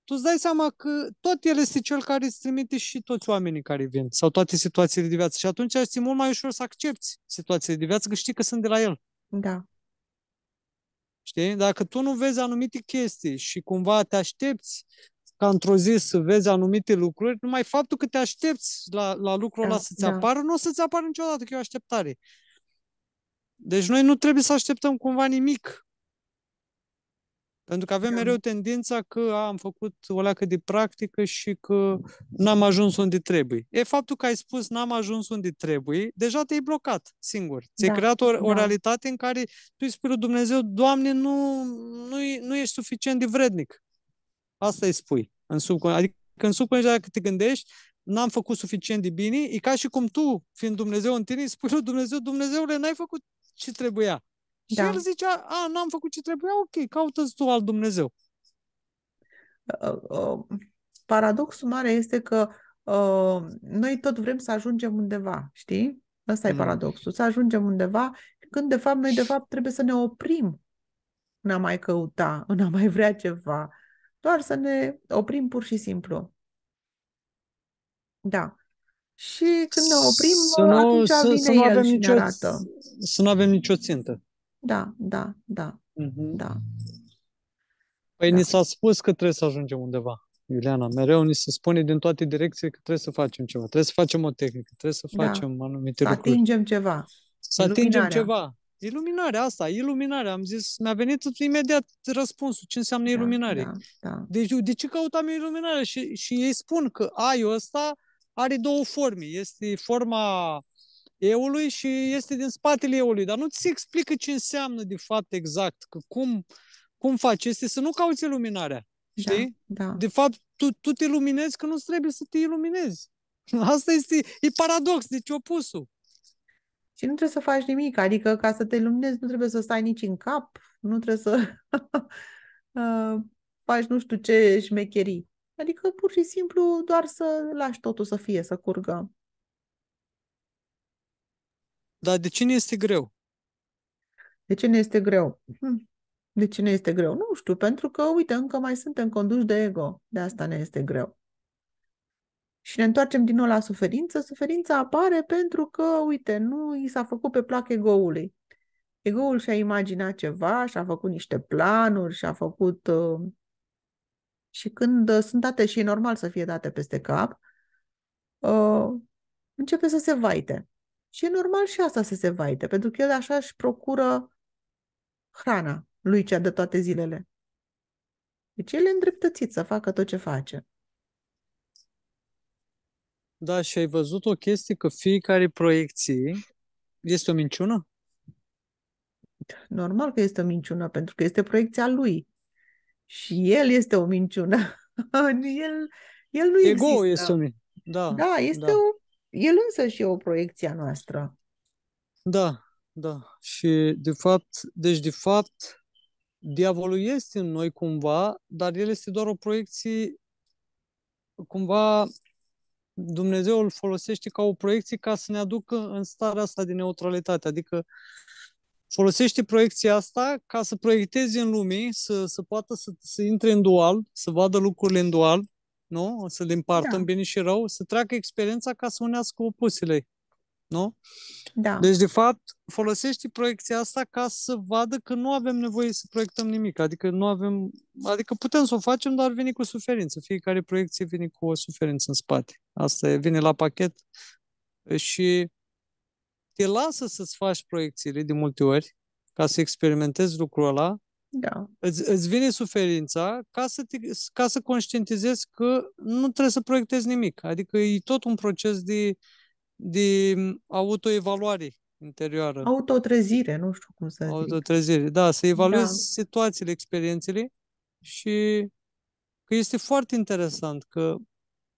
[SPEAKER 2] tu îți dai seama că tot el este cel care îți trimite și toți oamenii care vin sau toate situațiile de viață. Și atunci este mult mai ușor să accepti situațiile de viață, că știi că sunt de la el. Da. Știi? Dacă tu nu vezi anumite chestii și cumva te aștepți ca într-o zi să vezi anumite lucruri, numai faptul că te aștepți la, la lucrul da, ăla să-ți da. apară, nu o să-ți apară niciodată, că e o așteptare. Deci noi nu trebuie să așteptăm cumva nimic pentru că avem da. mereu tendința că a, am făcut o leacă de practică și că n-am ajuns unde trebuie. E faptul că ai spus n-am ajuns unde trebuie, deja te-ai blocat singur. Ți-ai da, creat o, o da. realitate în care tu îi spui lui Dumnezeu, Doamne, nu, nu, nu ești suficient de vrednic. Asta îi spui. În subcon- adică în subconștient, dacă te gândești, n-am făcut suficient de bine, e ca și cum tu, fiind Dumnezeu în tine, îi spui lui Dumnezeu, Dumnezeule, n-ai făcut ce trebuia. Da. Și el zicea, a, n-am făcut ce trebuia, ok, caută-ți tu
[SPEAKER 1] alt Dumnezeu. Uh, uh, paradoxul mare este că uh, noi tot vrem să ajungem undeva, știi? Ăsta mm. e paradoxul, să ajungem undeva când de fapt noi de fapt trebuie să ne oprim în a mai căuta, în a mai vrea ceva. Doar să ne oprim pur și simplu. Da. Și când ne oprim, să nu, atunci să, vine să nu el avem și nicio, ne arată.
[SPEAKER 2] Să nu avem nicio țintă da,
[SPEAKER 1] da, da, Mm-hmm.
[SPEAKER 2] da. Păi da. ni s-a spus că trebuie să ajungem undeva, Iuliana. Mereu ni se spune din toate direcțiile că trebuie să facem ceva. Trebuie să facem o tehnică, trebuie să da. facem da. anumite să lucruri. Să atingem ceva. Să atingem ceva. Iluminarea asta, iluminarea. Am zis, mi-a venit imediat răspunsul, ce înseamnă da, iluminare. Da, da. Deci de ce căutam iluminarea? Și, și ei spun că aiul ăsta are două forme. Este forma eului și este din spatele eului, dar nu ți se explică ce înseamnă de fapt exact, că cum, cum faci, este să nu cauți iluminarea, da, știi? Da, da. De fapt, tu, tu te luminezi că nu trebuie să te
[SPEAKER 1] iluminezi. Asta este, e paradox, deci opusul. Și nu trebuie să faci nimic, adică ca să te luminezi nu trebuie să stai nici în cap, nu trebuie să uh, faci nu știu ce șmecherii. Adică pur și simplu doar să lași totul să fie, să curgă dar de cine este greu? De ce ne este greu? Hm. De ce ne este greu? Nu știu, pentru că, uite, încă mai suntem conduși de ego. De asta ne este greu. Și ne întoarcem din nou la suferință. Suferința apare pentru că, uite, nu i s-a făcut pe plac egoului. Egoul și-a imaginat ceva, și-a făcut niște planuri, și-a făcut... Uh... Și când uh, sunt date, și e normal să fie date peste cap, uh... începe să se vaite. Și e normal și asta să se vaite, pentru că el așa își procură hrana lui cea de toate zilele. Deci el e îndreptățit să facă tot ce face.
[SPEAKER 2] Da, și ai văzut o chestie că fiecare proiecție este o
[SPEAKER 1] minciună? Normal că este o minciună, pentru că este proiecția lui. Și el este o minciună. el, el nu Ego există. este o minciună. Da, da este da. o el însă și e o proiecție a noastră. Da,
[SPEAKER 2] da. Și de fapt, deci de fapt, diavolul este în noi cumva, dar el este doar o proiecție cumva Dumnezeu îl folosește ca o proiecție ca să ne aducă în starea asta de neutralitate. Adică folosește proiecția asta ca să proiecteze în lume, să, să poată să, să intre în dual, să vadă lucrurile în dual, nu? O să le împartă da. în bine și rău, să treacă experiența ca să unească opusele, nu? Da. Deci, de fapt, folosești proiecția asta ca să vadă că nu avem nevoie să proiectăm nimic, adică nu avem, adică putem să o facem, dar vine cu suferință, fiecare proiecție vine cu o suferință în spate. Asta e, vine la pachet și te lasă să-ți faci proiecțiile de multe ori ca să experimentezi lucrul ăla da. Îți, îți vine suferința ca să, te, ca să conștientizezi că nu trebuie să proiectezi nimic. Adică e tot un proces de, de autoevaluare interioară.
[SPEAKER 1] Autotrezire, nu știu cum să
[SPEAKER 2] Autotrezire, zic. da, să evaluezi da. situațiile, experiențele și că este foarte interesant că,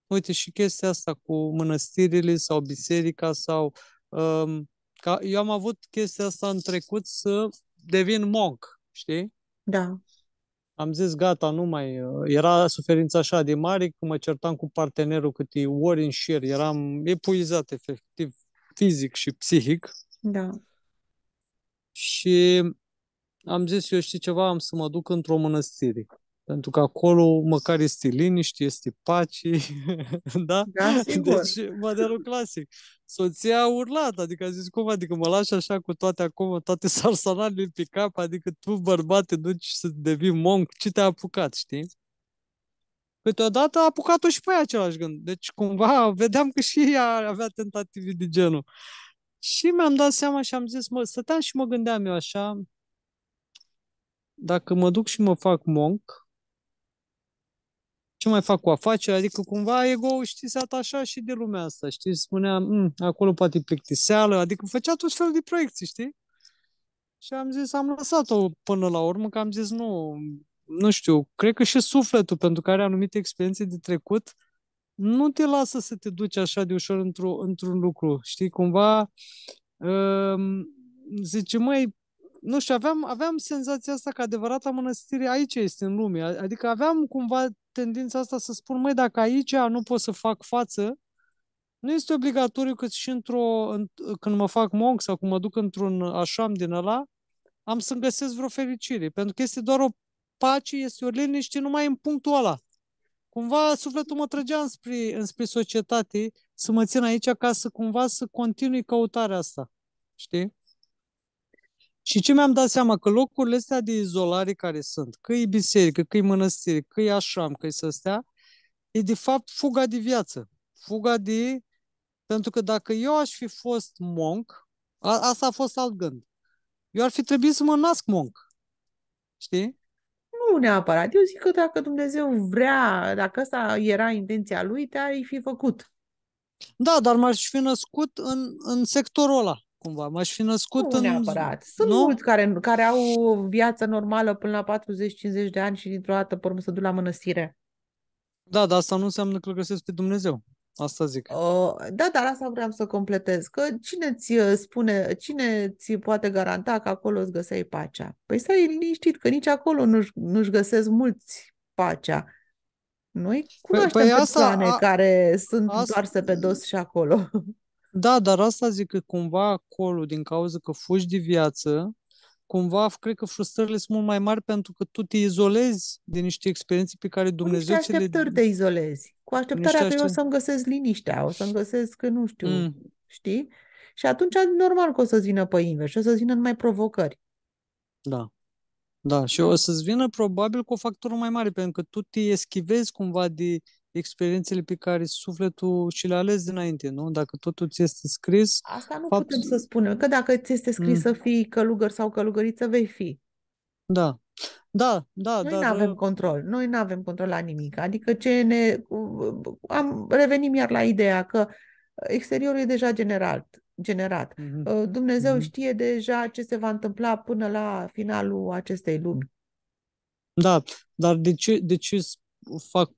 [SPEAKER 2] uite, și chestia asta cu mănăstirile sau biserica sau... Um, ca, eu am avut chestia asta în trecut să devin monk, știi? Da. Am zis gata, nu mai... Uh, era suferința așa de mare că mă certam cu partenerul câte ori în șir. Eram epuizat efectiv fizic și psihic. Da. Și am zis, eu știi ceva, am să mă duc într-o mănăstire. Pentru că acolo măcar este liniște, este pace, da? Da, sigur. Deci, modelul clasic. Soția a urlat, adică a zis, cum, adică mă lași așa cu toate acum, toate sarsanalele pe cap, adică tu, bărbate, duci să devii monc, ce te-a apucat, știi? Câteodată a apucat-o și pe ea același gând. Deci, cumva, vedeam că și ea avea tentative de genul. Și mi-am dat seama și am zis, mă, stăteam și mă gândeam eu așa, dacă mă duc și mă fac monk, ce mai fac cu afacerea? Adică cumva ego știi, se atașa și de lumea asta, știi? Spunea, mm, acolo poate plictiseală, adică făcea tot felul de proiecții, știi? Și am zis, am lăsat-o până la urmă, că am zis, nu, nu știu, cred că și sufletul, pentru care anumite experiențe de trecut, nu te lasă să te duci așa de ușor într într-un lucru, știi? Cumva, um, zice, măi, nu știu, aveam, aveam senzația asta că adevărata mănăstire aici este în lume. Adică aveam cumva tendința asta să spun, măi, dacă aici nu pot să fac față, nu este obligatoriu că și într-o, în, când mă fac monk sau când mă duc într-un așam din ăla, am să-mi găsesc vreo fericire. Pentru că este doar o pace, este o liniște numai în punctul ăla. Cumva sufletul mă trăgea înspre, înspre societate să mă țin aici ca să cumva să continui căutarea asta. Știi? Și ce mi-am dat seama? Că locurile astea de izolare care sunt, că e biserică, că e mănăstire, că e așam, că e stea, e de fapt fuga de viață. Fuga de... Pentru că dacă eu aș fi fost monk, a, asta a fost
[SPEAKER 1] alt gând. Eu ar fi trebuit să mă nasc monk. Știi? Nu neapărat. Eu zic că dacă Dumnezeu vrea, dacă asta era intenția lui, te-ai fi făcut. Da, dar m-aș fi născut în, în sectorul ăla cumva. M-aș fi născut nu în... neapărat. Sunt nu? mulți care, care au viață normală până la 40-50 de ani și dintr-o dată pe urmă să duc la mănăstire. Da, dar asta nu înseamnă că îl găsesc pe Dumnezeu. Asta zic. Uh, da, dar asta vreau să completez. Că cine ți uh, spune, cine ți poate garanta că acolo îți găseai pacea? Păi ai liniștit, că nici acolo nu-și, nu-și găsesc mulți pacea. Noi păi, cunoaștem păi, păi persoane asta, a, care sunt asta, pe dos și acolo. Da, dar asta zic că cumva acolo, din cauza că
[SPEAKER 2] fugi de viață, cumva cred că frustrările sunt mult mai mari pentru că tu te izolezi de niște experiențe pe care Dumnezeu ți le... Cu așteptări te
[SPEAKER 1] izolezi. Cu așteptarea că eu o să-mi găsesc liniștea, o să-mi găsesc că nu știu, mm. știi? Și atunci normal că o să-ți vină pe invers și o să-ți vină numai provocări. Da. Da, și o să-ți vină probabil
[SPEAKER 2] cu o factură mai mare, pentru că tu te eschivezi cumva de experiențele pe care sufletul și le ales dinainte, nu? Dacă totul ți este scris... Asta nu fapt... putem să spunem, că dacă ți este scris mm. să
[SPEAKER 1] fii călugăr sau călugăriță, vei fi. Da. Da, da, Noi da. nu avem uh, control. Noi nu avem control la nimic. Adică ce ne... Uh, am, revenim iar la ideea că exteriorul e deja generat. generat. Mm-hmm. Dumnezeu mm-hmm. știe deja ce se va întâmpla până la finalul acestei lumi.
[SPEAKER 2] Da, dar de ce, de ce fac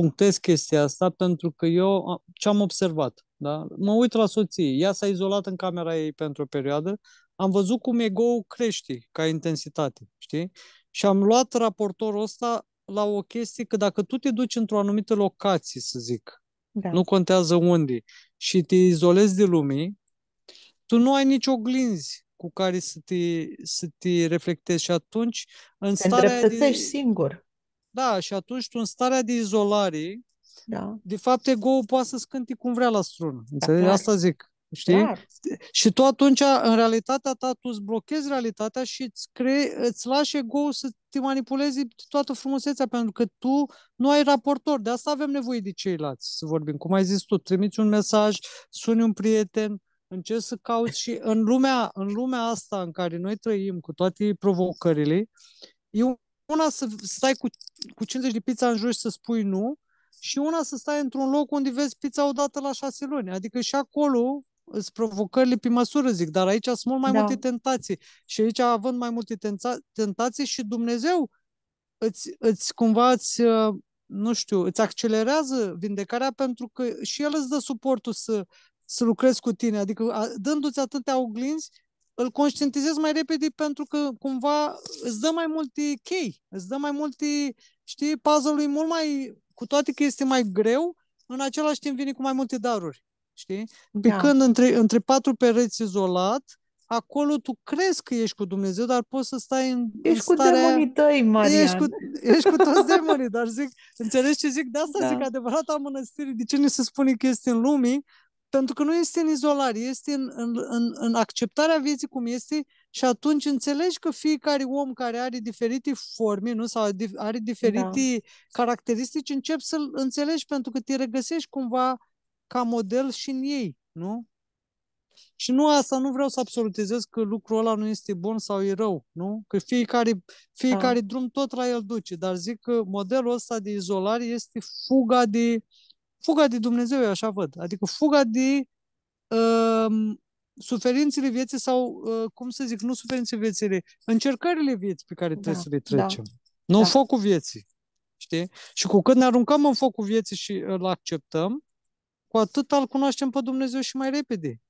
[SPEAKER 2] punctez chestia asta pentru că eu ce am observat, da? mă uit la soție, ea s-a izolat în camera ei pentru o perioadă, am văzut cum ego crește ca intensitate, știi? Și am luat raportorul ăsta la o chestie că dacă tu te duci într-o anumită locație, să zic, da. nu contează unde, și te izolezi de lume, tu nu ai nici oglinzi cu care să te, să te reflectezi și atunci în te starea de... singur. Da, și atunci tu în starea de izolare, da. de fapt ego ul poate să scânti cum vrea la strună. Da, Înțelegi? Da, Asta zic. Știi? Și tu atunci, în realitatea ta, tu îți blochezi realitatea și îți, cre- îți lași ego să te manipulezi toată frumusețea, pentru că tu nu ai raportor. De asta avem nevoie de ceilalți să vorbim. Cum ai zis tu, trimiți un mesaj, suni un prieten, încerci să cauți și în lumea, în lumea asta în care noi trăim cu toate provocările, e un una să stai cu, cu 50 de pizza în jos și să spui nu și una să stai într-un loc unde vezi pizza odată la șase luni. Adică și acolo sunt provocările pe măsură, zic, dar aici sunt mult mai da. multe tentații. Și aici, având mai multe tenta- tentații și Dumnezeu îți, îți cumva îți, uh, nu știu, îți accelerează vindecarea pentru că și El îți dă suportul să, să lucrezi cu tine. Adică dându-ți atâtea oglinzi, îl conștientizezi mai repede pentru că cumva îți dă mai multe chei, îți dă mai multe, știi, puzzle-ul e mult mai, cu toate că este mai greu, în același timp vine cu mai multe daruri, știi? Pe da. când între, între patru pereți izolat, acolo tu crezi că ești cu Dumnezeu, dar poți să stai în Ești în starea... cu demonii tăi, Marian. Ești cu,
[SPEAKER 1] ești cu toți
[SPEAKER 2] demonii, dar zic, înțelegi ce zic? De asta da. zic, adevărata mănăstire, de ce ne se spune că este în lumii? Pentru că nu este în izolare, este în, în, în, în acceptarea vieții cum este și atunci înțelegi că fiecare om care are diferite forme nu? sau are diferite da. caracteristici, începi să-l înțelegi pentru că te regăsești cumva ca model și în ei, nu? Și nu asta, nu vreau să absolutizez că lucrul ăla nu este bun sau e rău, nu? Că fiecare, fiecare da. drum tot la el duce, dar zic că modelul ăsta de izolare este fuga de uh, Fuga de Dumnezeu, eu așa văd. Adică fuga de uh, suferințele vieții sau, uh, cum să zic, nu suferințele vieții, încercările vieții pe care da, trebuie să le da. trecem. Da, nu da. focul vieții. Știi? Și cu cât ne aruncăm în focul vieții și îl acceptăm, cu atât îl cunoaștem pe Dumnezeu și mai repede.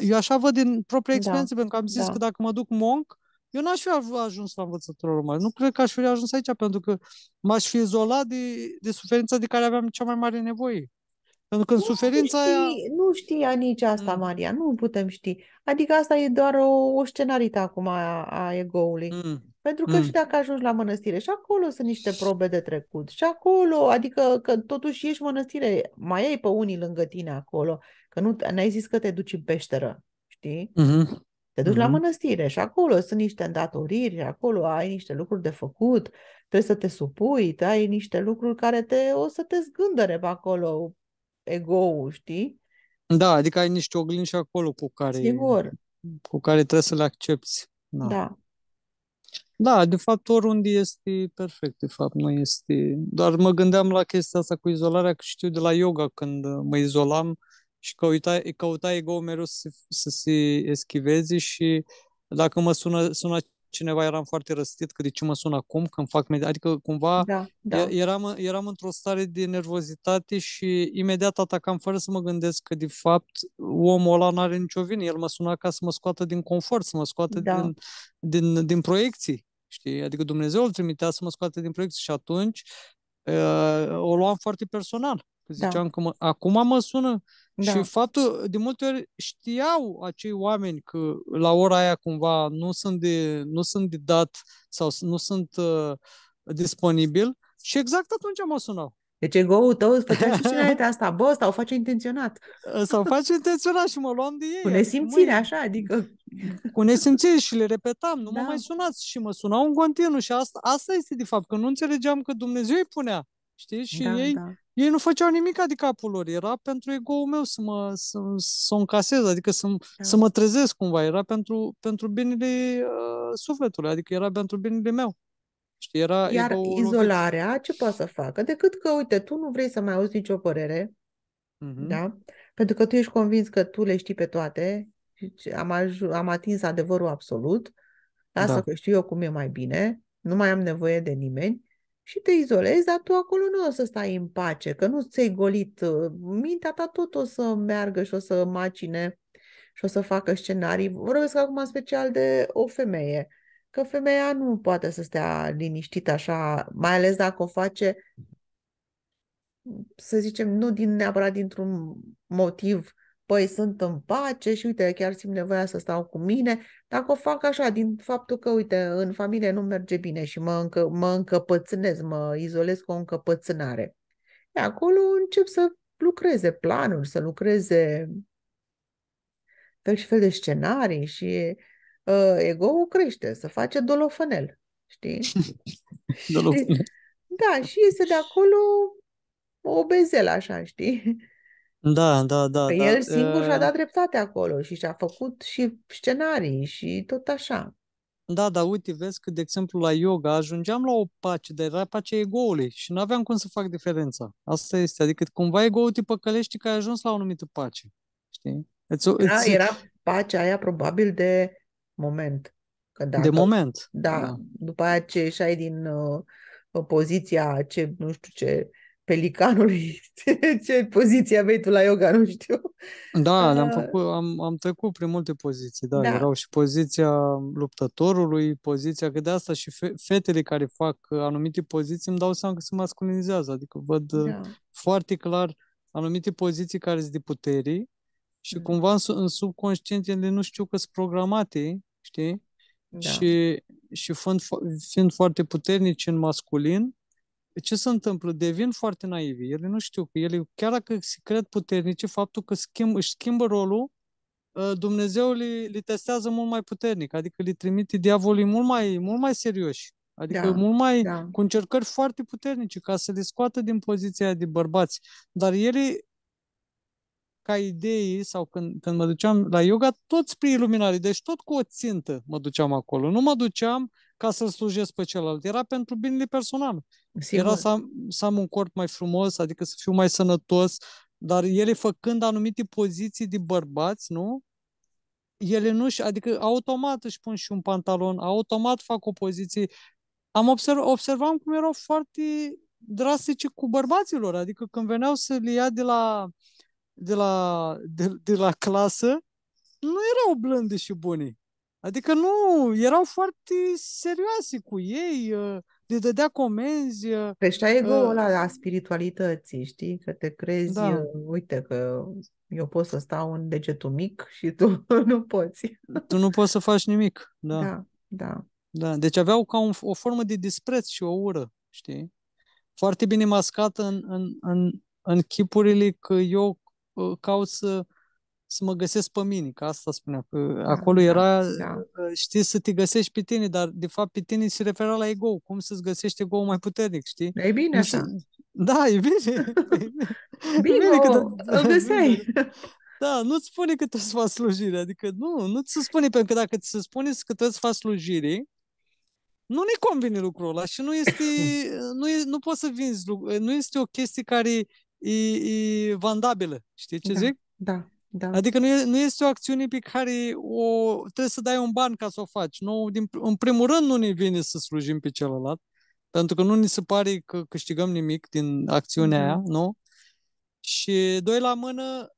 [SPEAKER 2] Eu așa văd din propria da. experiență, da, pentru că am zis da. că dacă mă duc monc, eu n-aș fi ajuns la învățătură română. Nu cred că aș fi ajuns aici, pentru că m-aș fi izolat de, de suferința de care aveam cea mai mare nevoie. Pentru că în nu suferința știi, aia...
[SPEAKER 1] Nu știa nici asta, mm. Maria, nu putem ști. Adică asta e doar o, o scenarită acum a, a ego-ului. Mm. Pentru că mm. și dacă ajungi la mănăstire, și acolo sunt niște probe de trecut. Și acolo, adică că totuși ești mănăstire, mai ai pe unii lângă tine acolo, că nu n-ai zis că te duci în peșteră, știi? Mm-hmm. Te duci mm-hmm. la mănăstire și acolo sunt niște îndatoriri, acolo ai niște lucruri de făcut, trebuie să te supui, te ai niște lucruri care te o să te zgândăre pe acolo ego-ul, știi?
[SPEAKER 2] Da, adică ai niște și acolo cu care, Sigur. cu care trebuie să le accepti. Da. da. Da, de fapt oriunde este perfect, de fapt nu este. Doar mă gândeam la chestia asta cu izolarea, că știu de la yoga când mă izolam, uh, și căutai, căutai ego mereu să, să se eschiveze și dacă mă sună, sună cineva, eram foarte răstit că de ce mă sună acum când fac media. Adică cumva da, da. Eram, eram într-o stare de nervozitate și imediat atacam fără să mă gândesc că de fapt omul ăla n-are nicio vină. El mă suna ca să mă scoată din confort, să mă scoată da. din, din, din proiecții. Știi? Adică Dumnezeu îl trimitea să mă scoate din proiecții și atunci uh, o luam foarte personal. Da. ziceam da. că mă, acum mă sună. Da. Și faptul, de multe ori știau acei oameni că la ora aia cumva nu sunt de, nu sunt de dat sau nu sunt uh, disponibil și exact atunci mă sunau. Deci ego-ul tău îți făcea și cine asta, bă, sau face intenționat. Uh, sau face intenționat și mă luam de ei. Cu adică, nesimțire, mâine. așa, adică... Cu nesimțire și le repetam, nu da. mă mai sunați și mă sunau în continuu și asta, asta este de fapt, că nu înțelegeam că Dumnezeu îi punea știi? Și da, ei, da. ei nu făceau nimic de adică capul lor, era pentru ego-ul meu să mă să, să încasez, adică să, da. să mă trezesc cumva, era pentru, pentru binele uh, sufletului, adică era pentru binele meu. Știi, era Iar izolarea
[SPEAKER 1] ce poate să facă? Decât că, uite, tu nu vrei să mai auzi nicio părere, mm-hmm. da? Pentru că tu ești convins că tu le știi pe toate, am, aj- am atins adevărul absolut, lasă da. că știu eu cum e mai bine, nu mai am nevoie de nimeni și te izolezi, dar tu acolo nu o să stai în pace, că nu ți-ai golit uh, mintea ta, tot o să meargă și o să macine și o să facă scenarii. Vorbesc acum special de o femeie, că femeia nu poate să stea liniștită așa, mai ales dacă o face, să zicem, nu din neapărat dintr-un motiv păi sunt în pace și uite, chiar simt nevoia să stau cu mine, dacă o fac așa, din faptul că, uite, în familie nu merge bine și mă, încă, mă încăpățânez, mă izolez cu o încăpățânare. De acolo încep să lucreze planuri, să lucreze fel și fel de scenarii și uh, ego-ul crește, să face dolofănel, știi? dolofănel. Da, și este de acolo o bezelă așa, știi?
[SPEAKER 2] Da, da, da. Că păi da, el singur uh... și-a ă dat
[SPEAKER 1] dreptate acolo și și-a făcut și scenarii și tot așa.
[SPEAKER 2] Da, dar uite, vezi că, de exemplu, la yoga ajungeam la o pace, dar era pacea egoului și nu aveam cum să fac diferența. Asta este, adică cumva ego-ul te păcălește că ai ajuns la o anumită pace, știi?
[SPEAKER 1] da, era pacea aia probabil de moment. Că dacă, de moment. Da, da, după aia ce ai din uh, poziția ce, nu știu ce, uh, pelicanului, ce poziție aveai tu la yoga, nu știu.
[SPEAKER 2] Da, am, făcut, am, am trecut prin multe poziții, da, da, erau și poziția luptătorului, poziția, că de asta și fe- fetele care fac anumite poziții îmi dau seama că se masculinizează, adică văd da. Uh, foarte clar anumite poziții care sunt de puterii și da. cumva în, în subconștient ele nu știu că sunt programate, știi? Da. Și, și fiind, fiind foarte puternici în masculin, ce se întâmplă? Devin foarte naivi. Ele nu știu că ele, chiar dacă se cred puternice, faptul că schimb, își schimbă rolul, uh, Dumnezeu li, li testează mult mai puternic, adică li trimite diavolii mult mai, mult mai serioși, adică da, mult mai da. cu încercări foarte puternice ca să le scoată din poziția de bărbați. Dar ele, ca idei sau când, când mă duceam la yoga, toți prin iluminare, deci tot cu o țintă mă duceam acolo. Nu mă duceam uh, ca să-l slujesc pe celălalt. Era pentru binele personal. Sigur. Era să am, să am un corp mai frumos, adică să fiu mai sănătos, dar ele făcând anumite poziții de bărbați, nu? Ele nu și, adică automat își pun și un pantalon, automat fac o poziție. Am observ, observam cum erau foarte drastice cu bărbaților, adică când veneau să le ia de la, de la, de, de la clasă, nu erau blânde și buni. Adică nu, erau foarte serioase cu ei, de ă, dădea comenzi. Pe ego e ăla
[SPEAKER 1] uh, a spiritualității, știi? Că te crezi, da. Ă, uite că eu pot să stau în degetul mic și tu nu poți. Tu nu poți să
[SPEAKER 2] faci nimic, da. Da, da. da. Deci aveau ca un, o formă de dispreț și o ură, știi? Foarte bine mascată în, în, în, în chipurile că eu ă, caut să să mă găsesc pe mine, că asta spunea, că da, acolo da, era, da. Uh, știi, să te găsești pe tine, dar de fapt pe tine se referă la ego, cum să-ți găsești ego mai puternic, știi? E bine așa. Da, e bine. bine, că îl găseai. Da, nu-ți spune că trebuie să faci slujire, adică nu, nu ți se spune, pentru că dacă ți se spune că trebuie să faci slujire, nu ne convine lucrul ăla și nu este, nu, e, nu poți să vinzi, nu este o chestie care e, e vandabilă, știi ce da, zic? Da. Da. Adică nu, e, nu este o acțiune pe care o, trebuie să dai un ban ca să o faci. Nu, din, în primul rând nu ne vine să slujim pe celălalt, pentru că nu ni se pare că câștigăm nimic din acțiunea mm-hmm. aia, da. nu? Și doi la mână,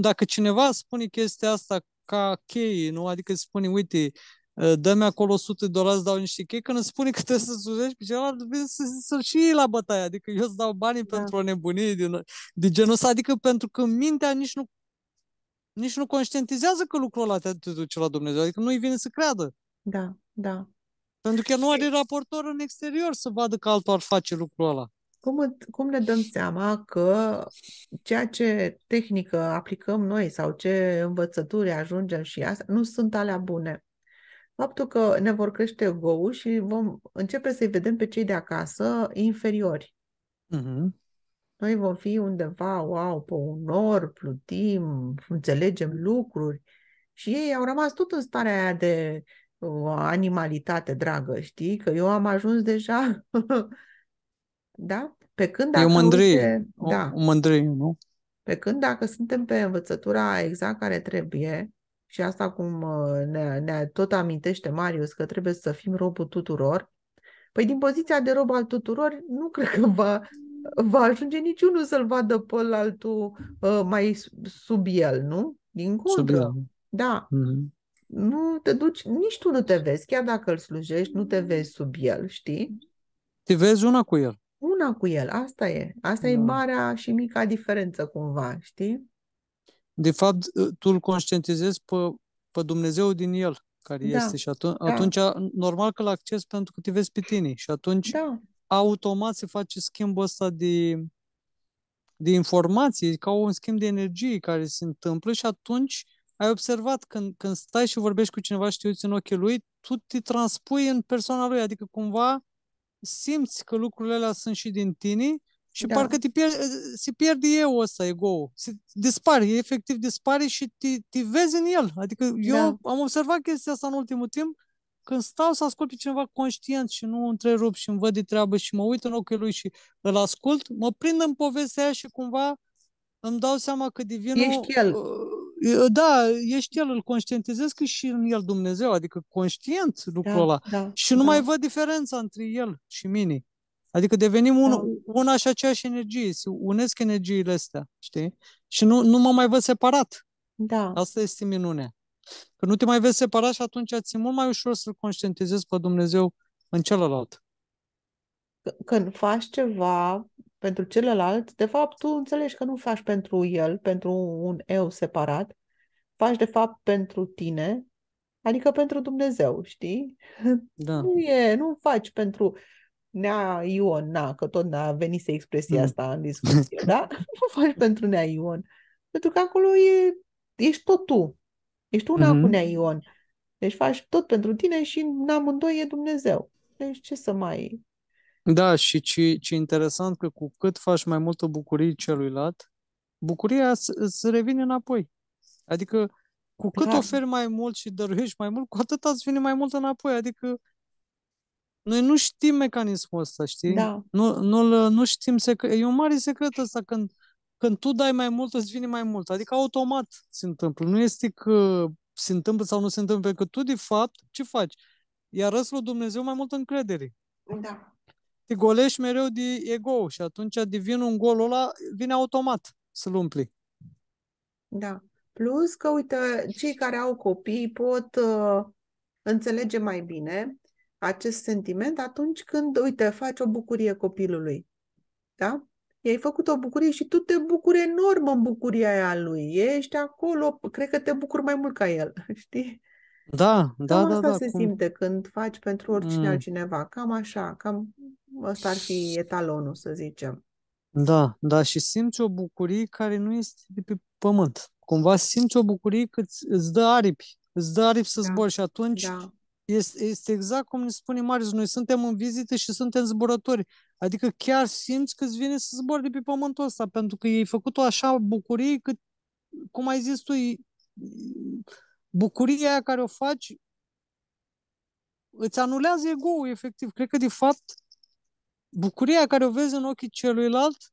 [SPEAKER 2] dacă cineva spune chestia asta ca cheie nu? Adică spune, uite, ă, dă-mi acolo 100 de dolari, dau niște chei, când îți spune că trebuie să slujești pe celălalt, vin să, să și la bătaie. Adică eu îți dau banii da. pentru o nebunie din, de genul ăsta, adică pentru că mintea nici nu nici nu conștientizează că lucrul ăla te duce la Dumnezeu. Adică nu-i vine să creadă.
[SPEAKER 1] Da, da.
[SPEAKER 2] Pentru că nu are raportor în exterior să vadă că altul ar face lucrul ăla.
[SPEAKER 1] Cum, cum ne dăm seama că ceea ce tehnică aplicăm noi sau ce învățături ajungem și asta nu sunt alea bune? Faptul că ne vor crește ego și vom începe să-i vedem pe cei de acasă inferiori. Uh-huh. Noi vom fi undeva, wow, pe un nor, plutim, înțelegem lucruri. Și ei au rămas tot în starea aia de animalitate dragă, știi? Că eu am ajuns deja, da? Pe când e o mândrie, uite, da. o mândrie, nu? Pe când dacă suntem pe învățătura exact care trebuie, și asta cum uh, ne, ne tot amintește Marius, că trebuie să fim robul tuturor, păi din poziția de rob al tuturor, nu cred că va, va ajunge niciunul să-l vadă pe altul uh, mai sub el, nu? Din contră. Da. Mm-hmm. Nu te duci, nici tu nu te vezi, chiar dacă îl slujești, nu te vezi sub el, știi?
[SPEAKER 2] Te vezi una cu el.
[SPEAKER 1] Una cu el, asta e. Asta da. e marea și mica diferență cumva, știi?
[SPEAKER 2] De fapt, uh, tu îl conștientizezi pe, pe Dumnezeu din el, care da. este și atunci, da. atunci normal că îl acces pentru că te vezi pe tine și atunci da automat se face schimbul ăsta de, de informații, ca un schimb de energie care se întâmplă și atunci ai observat când, când stai și vorbești cu cineva și te uiți în ochii lui, tu te transpui în persoana lui, adică cumva simți că lucrurile alea sunt și din tine și da. parcă te pier- se pierde eu ăsta, ego Se dispare, efectiv dispare și te, te vezi în el. Adică da. eu da. am observat chestia asta în ultimul timp când stau să ascult pe cineva conștient și nu întrerup și îmi văd de treabă și mă uit în ochii lui și îl ascult, mă prind în povestea aia și cumva îmi dau seama că divinul... Ești el. Uh, da, ești el, îl conștientizez că și în el Dumnezeu, adică conștient lucrul da, ăla. Da, și nu da. mai văd diferența între el și mine. Adică devenim un, da. una și aceeași energie, se unesc energiile astea, știi? Și nu, nu mă mai văd separat. Da. Asta este minunea. Că nu te mai vezi separat și atunci ți mult mai ușor să-L conștientizezi pe Dumnezeu în celălalt.
[SPEAKER 1] Când faci ceva pentru celălalt, de fapt tu înțelegi că nu faci pentru el, pentru un eu separat, faci de fapt pentru tine, adică pentru Dumnezeu, știi? Da. Nu e, nu faci pentru Nea Ion, na, că tot a venit să expresia mm. asta în discuție, da? nu faci pentru Nea Ion, pentru că acolo e, ești tot tu, Ești una mm-hmm. cu neion. Deci faci tot pentru tine și în amândoi e Dumnezeu. Deci ce să mai...
[SPEAKER 2] Da, și ce, ce interesant că cu cât faci mai multă bucurie celuilalt, bucuria îți revine înapoi. Adică cu cât Clar. oferi mai mult și dăruiești mai mult, cu atât îți vine mai mult înapoi. Adică noi nu știm mecanismul ăsta, știi? Da. Nu, nu, nu știm secret. E un mare secret ăsta când când tu dai mai mult, îți vine mai mult. Adică automat se întâmplă. Nu este că se întâmplă sau nu se întâmplă, pentru că tu, de fapt, ce faci? Iar lui Dumnezeu mai mult încredere. Da. Te golești mereu de ego și atunci devin un gol ăla, vine automat să-l umpli.
[SPEAKER 1] Da. Plus că, uite, cei care au copii pot uh, înțelege mai bine acest sentiment atunci când, uite, faci o bucurie copilului. Da? i-ai făcut o bucurie și tu te bucuri enorm în bucuria aia lui. Ești acolo, cred că te bucuri mai mult ca el, știi? Da,
[SPEAKER 2] da, cam da. Asta da, se cum... simte
[SPEAKER 1] când faci pentru oricine mm. altcineva. Cam așa, cam asta ar fi etalonul, să zicem.
[SPEAKER 2] Da, da, și simți o bucurie care nu este de pe pământ. Cumva simți o bucurie că îți dă aripi, îți dă aripi să da, zbori și atunci da. Este, este exact cum ne spune Marius, noi suntem în vizită și suntem zburători. Adică chiar simți că îți vine să zbori de pe pământul ăsta, pentru că ei făcut-o așa bucurie, cât, cum ai zis tu, bucuria aia care o faci îți anulează ego efectiv. Cred că, de fapt, bucuria care o vezi în ochii celuilalt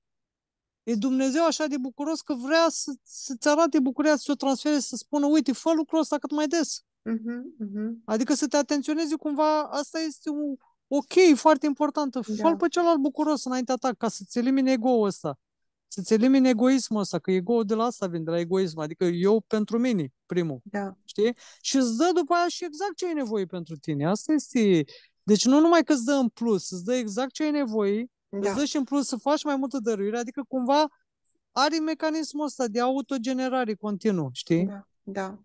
[SPEAKER 2] e Dumnezeu așa de bucuros că vrea să, să-ți arate bucuria, să o transfere, să spună, uite, fă lucrul ăsta cât mai des. Uh-huh, uh-huh. Adică să te atenționezi cumva, asta este un ok foarte importantă. Da. Fă-l pe celălalt bucuros înaintea ta ca să-ți elimine ego-ul ăsta. Să-ți elimine egoismul ăsta, că ego de la asta vine, de la egoism. Adică eu pentru mine, primul. Da. Știi? Și îți dă după aia și exact ce ai nevoie pentru tine. Asta este... Deci nu numai că îți dă în plus, îți dă exact ce ai nevoie, da. îți dă și în plus să faci mai multă dăruire, adică cumva are mecanismul ăsta de
[SPEAKER 1] autogenerare
[SPEAKER 2] continuă, știi? Da,
[SPEAKER 1] da.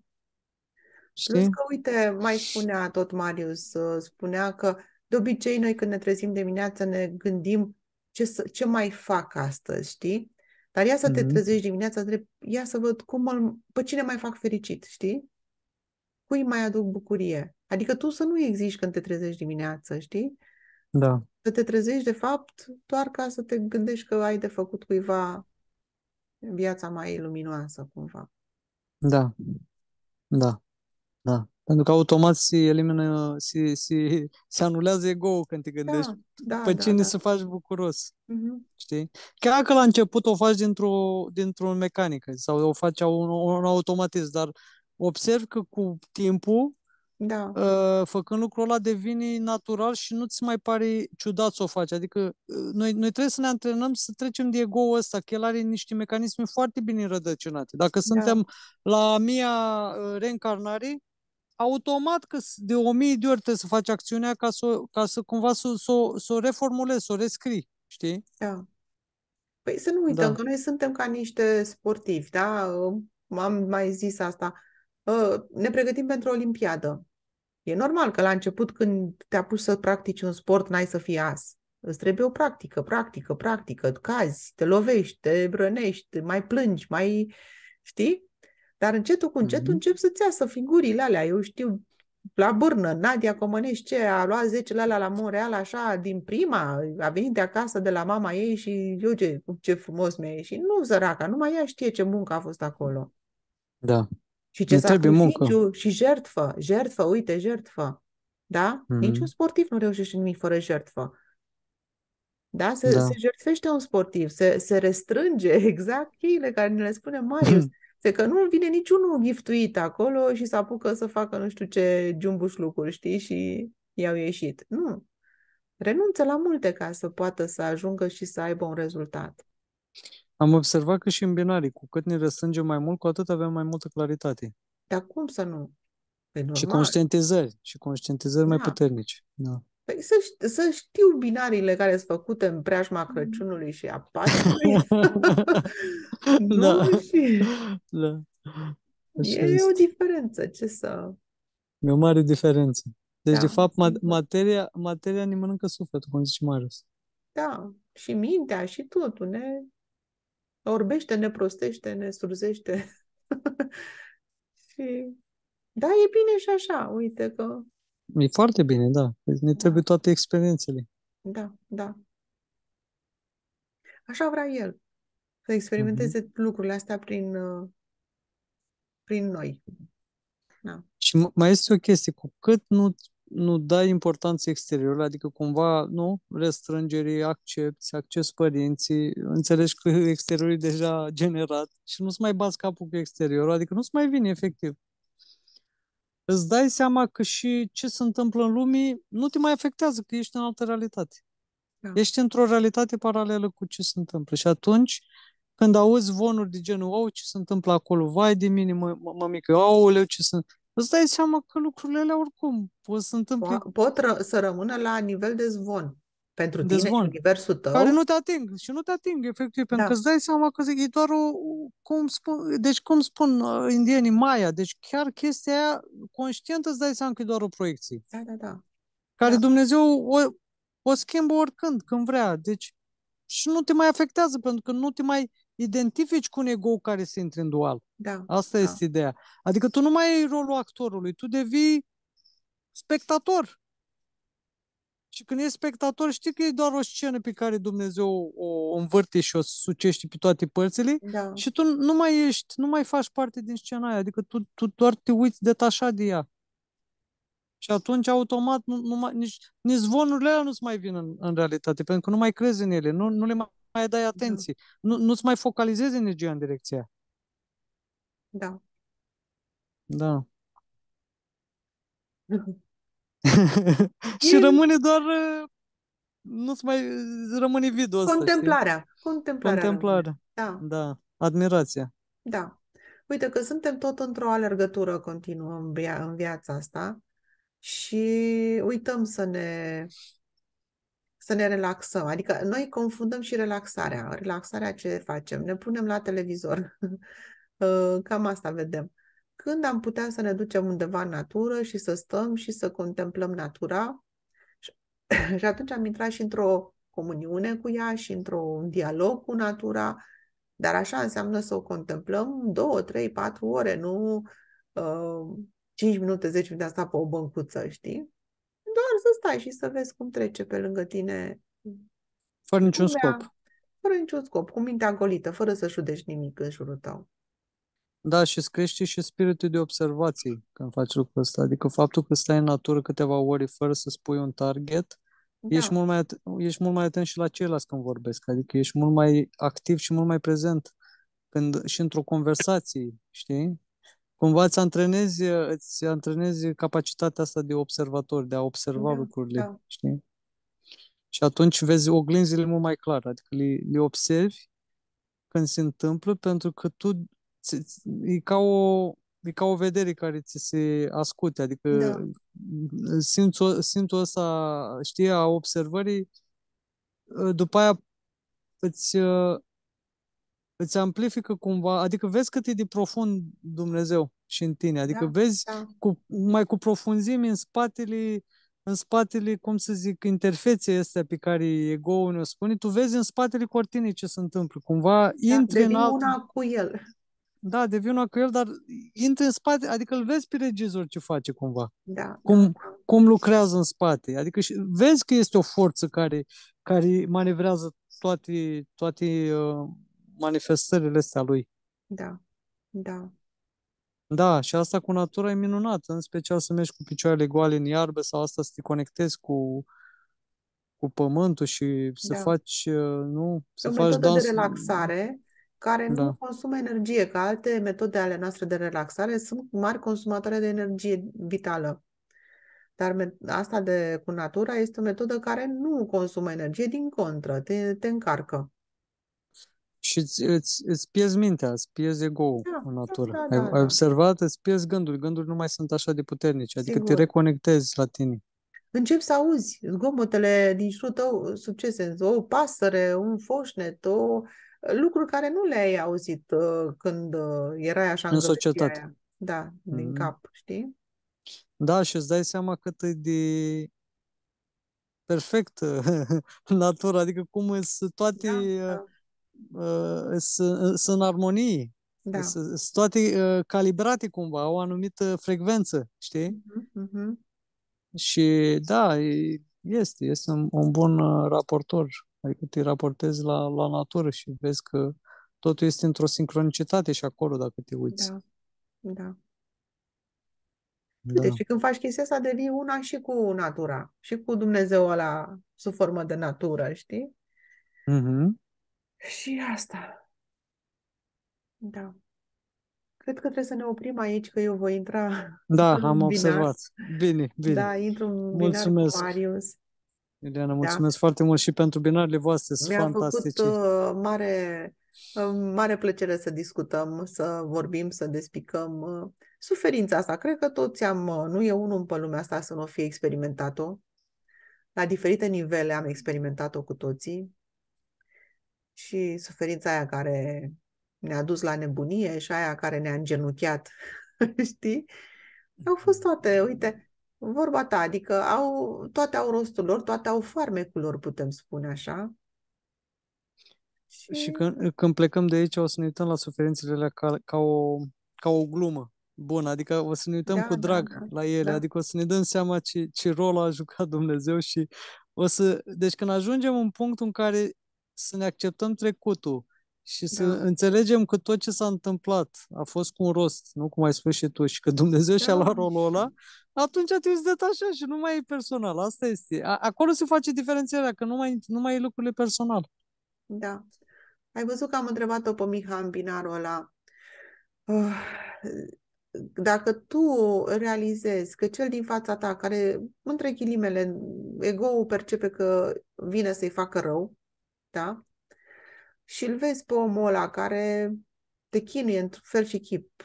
[SPEAKER 1] Știi? Plus că, uite, mai spunea tot Marius, uh, spunea că de obicei noi când ne trezim dimineața ne gândim ce, să, ce mai fac astăzi, știi? Dar ia să mm-hmm. te trezești dimineața, ia să văd cum îl, pe cine mai fac fericit, știi? Cui mai aduc bucurie? Adică tu să nu existi când te trezești dimineața, știi? Da. Să te trezești, de fapt, doar ca să te gândești că ai de făcut cuiva viața mai luminoasă, cumva.
[SPEAKER 2] Da. Da. Da. Pentru că automat se elimină, se, se, se anulează ego-ul când te da, gândești da, da, păi pe da, cine da. să faci bucuros. Uh-huh. Știi? Chiar că la început o faci dintr-o, dintr-o mecanică sau o faci un, un automatism, dar observ că cu timpul da. Uh, făcând lucrul ăla devine natural și nu-ți mai pare ciudat să o faci. Adică ă, noi, noi trebuie să ne antrenăm să trecem de ego-ul ăsta, că el are niște mecanisme foarte bine rădăcinate. Dacă da. suntem da. la mia uh, reîncarnare, automat că de o mie de ori trebuie să faci acțiunea ca să, ca să cumva să, să, să o reformulezi, să o rescrii, știi?
[SPEAKER 1] Da. Păi să nu uităm da. că noi suntem ca niște sportivi, da? Am mai zis asta. Ă, ne pregătim pentru o olimpiadă. E normal că la început când te pus să practici un sport, n-ai să fii as. Îți trebuie o practică, practică, practică, cazi, te lovești, te brănești, mai plângi, mai... Știi? Dar încetul cu încetul mm-hmm. încep să-ți iasă figurile alea. Eu știu la bârnă, Nadia Comănești ce a luat 10 la la Montreal așa din prima, a venit de acasă de la mama ei și eu ce, ce frumos mi-a ieșit. Nu, săraca, numai ea știe ce muncă a fost acolo.
[SPEAKER 2] Da. Și ce muncă.
[SPEAKER 1] și jertfă, jertfă, uite, jertfă. Da? Mm-hmm. Niciun sportiv nu reușește nimic fără jertfă. Da? Se, da. se jertfește un sportiv, se, se restrânge exact cheile care ne le spune Marius. Se că nu vine niciunul giftuit acolo și să apucă să facă nu știu ce jumbuș lucruri, știi, și i-au ieșit. Nu. Renunță la multe ca să poată să ajungă și să aibă un rezultat.
[SPEAKER 2] Am observat că și în binarii, cu cât ne răsângem mai mult, cu atât avem mai multă claritate.
[SPEAKER 1] Dar cum să nu? Păi și conștientizări,
[SPEAKER 2] și conștientizări da. mai puternici. Da.
[SPEAKER 1] Păi să, să știu binarile care sunt făcute în preajma mm. Crăciunului și a Paștelui. nu? Da. Și...
[SPEAKER 2] Da. E, e, o
[SPEAKER 1] diferență, ce să...
[SPEAKER 2] E o mare diferență. Deci, da. de fapt, ma- materia, materia ne mănâncă sufletul, cum zice Marius.
[SPEAKER 1] Da, și mintea, și totul. Ne orbește, ne prostește, ne surzește. și... Da, e bine și așa. Uite că
[SPEAKER 2] E foarte bine, da. Ne da. trebuie toate experiențele.
[SPEAKER 1] Da, da. Așa vrea el. Să experimenteze uh-huh. lucrurile astea prin, uh, prin noi. Da.
[SPEAKER 2] Și mai este o chestie, cu cât nu, nu dai importanță exterior, adică cumva, nu, restrângerii, accepti, acces părinții, înțelegi că exteriorul e deja generat și nu-ți mai bați capul cu exteriorul, adică nu-ți mai vine efectiv îți dai seama că și ce se întâmplă în lume nu te mai afectează, că ești în altă realitate. Da. Ești într-o realitate paralelă cu ce se întâmplă. Și atunci, când auzi zvonuri de genul, au, ce se întâmplă acolo, vai de mine, mă, mă mică, aoleu, ce sunt. Îți dai seama că lucrurile alea
[SPEAKER 1] oricum pot să întâmple. Pot ră- să rămână la nivel de zvon pentru tine dezvolt, și universul tău. Care nu te ating și nu te ating, efectiv, pentru da. că îți
[SPEAKER 2] dai seama că e doar o, cum spun, deci cum spun uh, indienii, Maya, deci chiar chestia aia, conștientă îți dai seama că e doar o proiecție. Da, da, da. Care da. Dumnezeu o, o schimbă oricând, când vrea, deci și nu te mai afectează, pentru că nu te mai identifici cu un ego care se intre în dual.
[SPEAKER 1] Da. Asta da. este
[SPEAKER 2] ideea. Adică tu nu mai ai rolul actorului, tu devii spectator și când e spectator, știi că e doar o scenă pe care Dumnezeu o învârte și o sucește pe toate părțile da. și tu nu mai ești, nu mai faci parte din scena aia, adică tu, tu doar te uiți detașat de ea. Și atunci, automat, nu, nu mai, nici, nici zvonurile alea nu-ți mai vin în, în realitate, pentru că nu mai crezi în ele, nu, nu le mai, dai da. atenție, da. nu, nu-ți mai focalizezi energia în direcția Da. Da. și rămâne doar uh, nu mai uh, rămâne video ăsta. Contemplarea. Știi?
[SPEAKER 1] Contemplarea. Contemplarea. Da.
[SPEAKER 2] da. Admirația.
[SPEAKER 1] Da. Uite că suntem tot într-o alergătură continuă în, via- în viața asta și uităm să ne să ne relaxăm. Adică noi confundăm și relaxarea. Relaxarea ce facem? Ne punem la televizor. Uh, cam asta vedem când am putea să ne ducem undeva în natură și să stăm și să contemplăm natura. Și atunci am intrat și într-o comuniune cu ea și într-un dialog cu natura, dar așa înseamnă să o contemplăm două, trei, patru ore, nu uh, 5 minute, 10 minute asta pe o băncuță, știi? Doar să stai și să vezi cum trece pe lângă tine. Fără niciun lumea, scop. Fără niciun scop, cu mintea golită, fără să șudești nimic în jurul tău.
[SPEAKER 2] Da, și îți crește și spiritul de observație când faci lucrul ăsta. Adică faptul că stai în natură câteva ori fără să spui un target, da. ești, mult mai at- ești mult mai atent și la ceilalți când vorbesc. Adică ești mult mai activ și mult mai prezent când și într-o conversație, știi? Cumva îți antrenezi, îți antrenezi capacitatea asta de observator, de a observa da, lucrurile, da. știi? Și atunci vezi oglinzile mult mai clar, adică le, le observi când se întâmplă, pentru că tu e ca o, e ca o vedere care ți se ascute, adică da. simțul, simțul ăsta, știi, a observării, ă, după aia îți, ă, îți amplifică cumva, adică vezi cât e de profund Dumnezeu și în tine, adică da, vezi da. Cu, mai cu profunzimi în spatele în spatele, cum să zic, interfeței astea pe care ego-ul ne-o spune, tu vezi în spatele cortinei ce se întâmplă. Cumva da, intri în alt... una cu el. Da, de vină cu el, dar intră în spate, adică îl vezi pe regizor ce face cumva. Da. Cum, da, da. cum lucrează în spate. Adică și vezi că este o forță care, care manevrează toate, toate uh, manifestările astea lui.
[SPEAKER 1] Da, da.
[SPEAKER 2] Da, și asta cu natura e minunată, în special să mergi cu picioarele goale în iarbă sau asta să te conectezi cu, cu pământul și să da. faci, uh, nu, să o faci dans. de
[SPEAKER 1] relaxare care nu da. consumă energie, că alte metode ale noastre de relaxare sunt mari consumatoare de energie vitală. Dar asta de cu natura este o metodă care nu consumă energie, din contră, te, te încarcă.
[SPEAKER 2] Și îți, îți, îți pierzi mintea, îți pierzi ego da, în natură. Da, da, ai, da. ai observat, îți pierzi gânduri. Gânduri nu mai sunt așa de puternice, adică Sigur. te reconectezi la tine.
[SPEAKER 1] Începi să auzi zgomotele din jurul tău, succese, o pasăre, un foșnet, o lucruri care nu le-ai auzit uh, când uh, erai așa în, în societate. Aia. Da, mm. din mm-hmm. cap, știi?
[SPEAKER 2] Da, și îți dai seama cât e de perfect uh, natura, adică cum sunt toate da, uh, da. Uh, sunt, sunt în armonie. Da. Sunt toate uh, calibrate cumva, au o anumită frecvență, știi?
[SPEAKER 1] Mm-hmm. mm-hmm.
[SPEAKER 2] Și da, este, este un, un bun uh, raportor. Adică te raportezi la, la natură și vezi că totul este într-o sincronicitate și acolo dacă te uiți. Da.
[SPEAKER 1] Da. da. Deci când faci chestia asta, devii una și cu natura, și cu Dumnezeu ăla sub formă de natură, știi? Mm-hmm. Și asta. Da. Cred că trebuie să ne oprim aici, că eu voi intra. Da, am binar. observat.
[SPEAKER 2] Bine, bine. Da, intru în Mulțumesc. Marius. Ileana, da. mulțumesc da? foarte mult și pentru binarele voastre, sunt Mi-a fantastice. Făcut,
[SPEAKER 1] uh, mare, uh, mare plăcere să discutăm, să vorbim, să despicăm uh, suferința asta. Cred că toți am, uh, nu e unul pe lumea asta să nu fie experimentat-o. La diferite nivele am experimentat-o cu toții și suferința aia care ne-a dus la nebunie și aia care ne-a îngenuchiat, știi? Au fost toate, uite, Vorba ta, adică au, toate au rostul lor, toate au farmecul lor, putem spune așa.
[SPEAKER 2] Și, și când, când plecăm de aici o să ne uităm la suferințele alea ca, ca, o, ca o glumă bună, adică o să ne uităm da, cu da, drag da, da, la ele, da. adică o să ne dăm seama ce, ce rol a jucat Dumnezeu și o să... Deci când ajungem în punctul în care să ne acceptăm trecutul, și să da. înțelegem că tot ce s-a întâmplat a fost cu un rost, nu cum ai spus și tu, și că Dumnezeu da. și-a luat rolul ăla, atunci te uiți detașat și nu mai e personal. Asta este. Acolo se face diferențierea, că nu mai, nu mai e lucrurile personal.
[SPEAKER 1] Da. Ai văzut că am întrebat-o pe Miha în binarul ăla. Ah, dacă tu realizezi că cel din fața ta, care, între ghilimele, ego-ul percepe că vine să-i facă rău, da? și îl vezi pe omul ăla care te chinuie într fel și chip,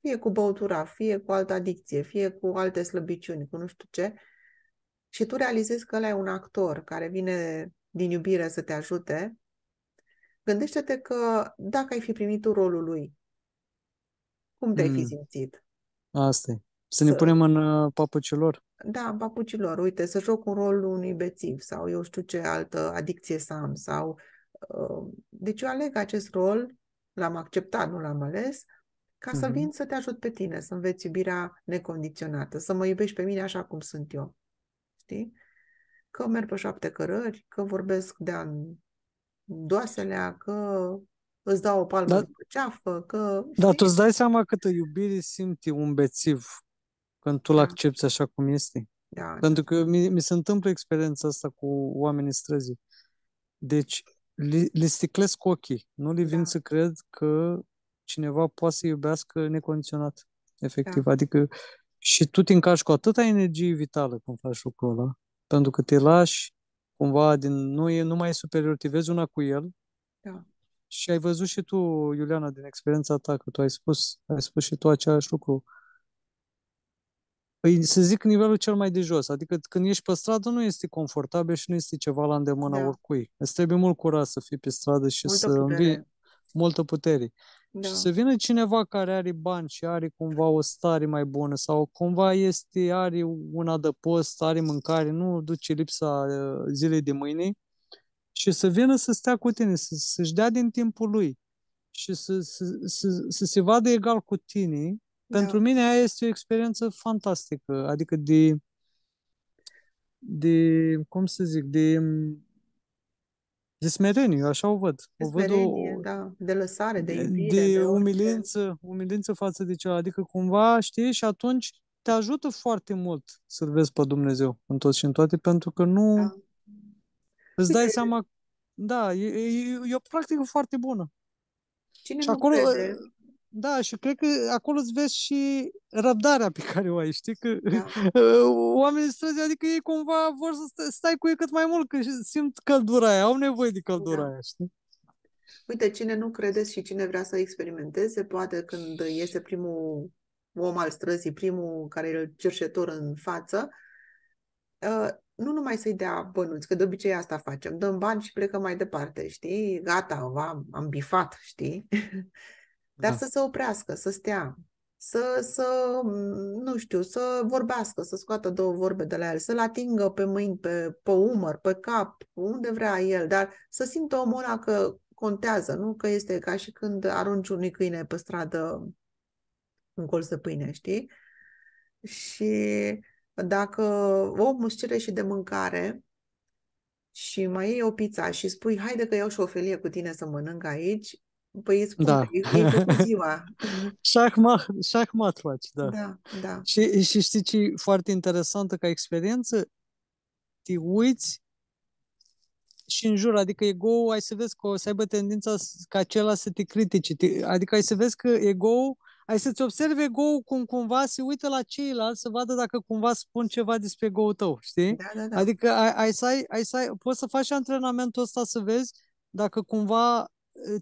[SPEAKER 1] fie cu băutura, fie cu altă adicție, fie cu alte slăbiciuni, cu nu știu ce, și tu realizezi că ăla e un actor care vine din iubire să te ajute, gândește-te că dacă ai fi primit tu rolul lui, cum te-ai fi mm. simțit?
[SPEAKER 2] Asta Să ne să... punem în uh, papucilor.
[SPEAKER 1] Da, în papucilor. Uite, să joc un rol unui bețiv sau eu știu ce altă adicție să am sau uh, Ehm, deci eu aleg acest rol, l-am acceptat, nu l-am ales, ca să mhm. vin să te ajut pe tine, să înveți iubirea necondiționată, să mă iubești pe mine așa cum sunt eu. Știi? Că merg pe șapte cărări, că vorbesc de doaselea, că îți dau o palmă da, după ceafă, că... Da, știi?
[SPEAKER 2] Da, tu îți dai seama câtă iubire simți un bețiv când tu da. l-accepti așa cum este. Da, da. Pentru că mi, mi se întâmplă experiența asta cu oamenii străzii. Deci, le, le sticlesc ochii. Nu le vin da. să cred că cineva poate să iubească necondiționat, efectiv. Da. Adică și tu te încarci cu atâta energie vitală când faci lucrul ăla, pentru că te lași cumva din... Nu, e, nu mai e superior, te vezi una cu el. Da. Și ai văzut și tu, Iuliana, din experiența ta, că tu ai spus, ai spus și tu același lucru. Uh, Păi să zic, nivelul cel mai de jos. Adică când ești pe stradă nu este confortabil și nu este ceva la îndemână da. oricui. Îți trebuie mult curaj să fii pe stradă și multă să putere. învii multă putere. Da. Și să vină cineva care are bani și are cumva o stare mai bună sau cumva este, are un adăpost, are mâncare, nu duce lipsa uh, zilei de mâine și să vină să stea cu tine, să, să-și dea din timpul lui și să, să, să, să se vadă egal cu tine pentru da. mine aia este o experiență fantastică, adică de, de cum să zic, de, de smerenie, eu așa o văd. O văd o,
[SPEAKER 1] da, de lăsare, de iubire. De, de umilință,
[SPEAKER 2] umilință față de ceva, adică cumva, știi, și atunci te ajută foarte mult să-L vezi pe Dumnezeu în toți și în toate, pentru că nu da. îți dai seama, da, e, e, e o practică foarte bună. Cine și nu acolo, crede? Da, și cred că acolo îți vezi și răbdarea pe care o ai, știi? Că da. oamenii străzi, adică ei cumva vor să stai cu ei cât mai mult, că simt căldura aia, au nevoie de căldura da. aia, știi?
[SPEAKER 1] Uite, cine nu credeți și cine vrea să experimenteze, poate când iese primul om al străzii, primul care e cerșetor în față, ă, nu numai să-i dea bănuți, că de obicei asta facem, dăm bani și plecăm mai departe, știi? Gata, am bifat, știi? Dar da. să se oprească, să stea, să, să, mm, nu știu, să vorbească, să scoată două vorbe de la el, să-l atingă pe mâini, pe, pe umăr, pe cap, unde vrea el, dar să simtă omul ăla că contează, nu că este ca și când arunci unui câine pe stradă un colț de pâine, știi? Și dacă omul îți cere și de mâncare și mai iei o pizza și spui, haide că iau și o felie cu tine să mănânc aici, băieți da. ei tot ziua.
[SPEAKER 2] șahmat faci, da. da, da. Și, și știi ce e foarte interesantă ca experiență? Te uiți și în jur, adică ego ai să vezi că o să aibă tendința ca acela să te critici, adică ai să vezi că ego ai să-ți observi ego cum cumva se uită la ceilalți să vadă dacă cumva spun ceva despre ego tău, știi? Da, da, da. Adică ai, ai să ai, ai să ai, poți să faci antrenamentul ăsta să vezi dacă cumva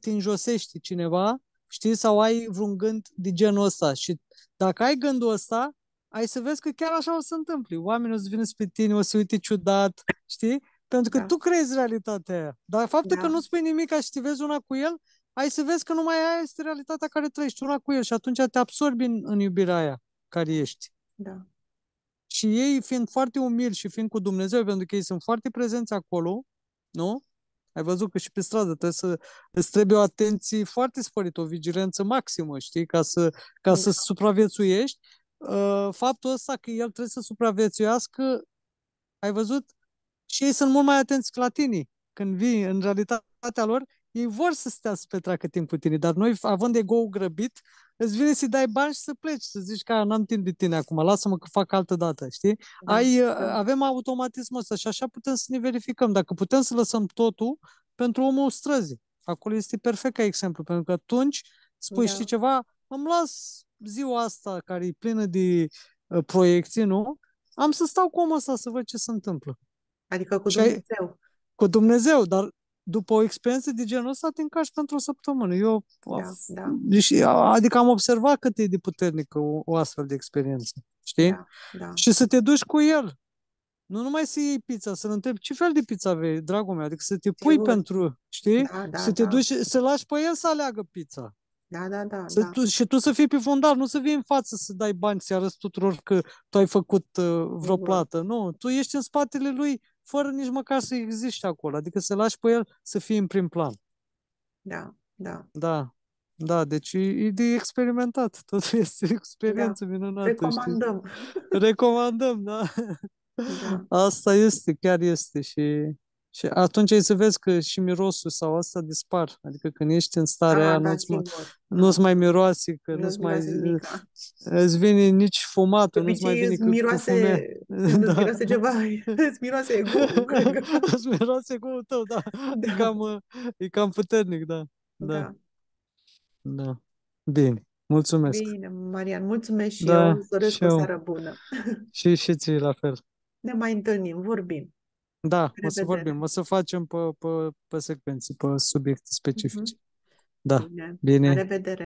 [SPEAKER 2] te înjosești cineva, știi, sau ai vreun gând de genul ăsta. Și dacă ai gândul ăsta, ai să vezi că chiar așa o să întâmple. Oamenii o să vină spre tine, o să uite ciudat, știi? Pentru că da. tu crezi realitatea aia. Dar faptul da. că nu spui nimic și te vezi una cu el, ai să vezi că numai aia este realitatea care trăiești, una cu el și atunci te absorbi în, în iubirea aia care ești. Da. Și ei fiind foarte umili și fiind cu Dumnezeu, pentru că ei sunt foarte prezenți acolo, nu? Ai văzut că și pe stradă trebuie să îți trebuie o atenție foarte sporită, o vigilență maximă, știi, ca să, ca să da. supraviețuiești. Uh, faptul ăsta că el trebuie să supraviețuiască, ai văzut, și ei sunt mult mai atenți la tine. Când vii în realitatea lor, ei vor să stea să petreacă timp cu tine, dar noi, având ego grăbit, îți vine să dai bani și să pleci, să zici că n-am timp de tine acum, lasă-mă că fac altă dată, știi? Da. Ai, da. Uh, avem automatismul ăsta și așa putem să ne verificăm. Dacă putem să lăsăm totul pentru omul străzi. Acolo este perfect ca exemplu, pentru că atunci spui, da. știi ceva, îmi las ziua asta care e plină de uh, proiecții, nu? Am să stau cu omul ăsta să văd ce se întâmplă. Adică cu Dumnezeu. cu Dumnezeu, dar după o experiență de genul ăsta te încarci pentru o săptămână. Eu, da, da. Deci, adică am observat cât e de puternică o, o astfel de experiență, știi? Da, da. Și să te duci cu el. Nu numai să iei pizza, să-l întrebi ce fel de pizza vei, dragul meu, adică să te pui Sigur. pentru, știi? Da, da, să te da. duci, să lași pe el să aleagă pizza.
[SPEAKER 1] Da, da, da. Să, da. Tu,
[SPEAKER 2] și tu să fii pe fundal, nu să vii în față să dai bani, să arăți tuturor că tu ai făcut uh, vreo Sigur. plată. Nu, tu ești în spatele lui fără nici măcar să existe acolo, adică să lași pe el să fie în prim plan. Da, da. Da, da, deci e de experimentat, totul este experiență da. minunată. Recomandăm. Știi? Recomandăm, da. da. Asta este, chiar este și și atunci ai să vezi că și mirosul sau asta dispar. Adică când ești în starea aia, nu-ți, mai, nu-ți mai miroase, că nu-ți, mai... Nimica. Îți vine nici fumatul, nu-ți mai vine că miroase, da. miroase ceva, îți miroase egoul. îți miroase egoul tău, da. da. E, cam, e cam puternic, da. Da. da. da. Bine. Mulțumesc.
[SPEAKER 1] Bine, Marian, mulțumesc și da, eu. Îți doresc și o seară bună.
[SPEAKER 2] Și, și ție la fel.
[SPEAKER 1] Ne mai întâlnim, vorbim. Da, o să vorbim,
[SPEAKER 2] o să facem pe, pe, pe secvențe, pe subiecte mhm. specifice. Uh-huh. Da, bine. bine. La
[SPEAKER 1] revedere!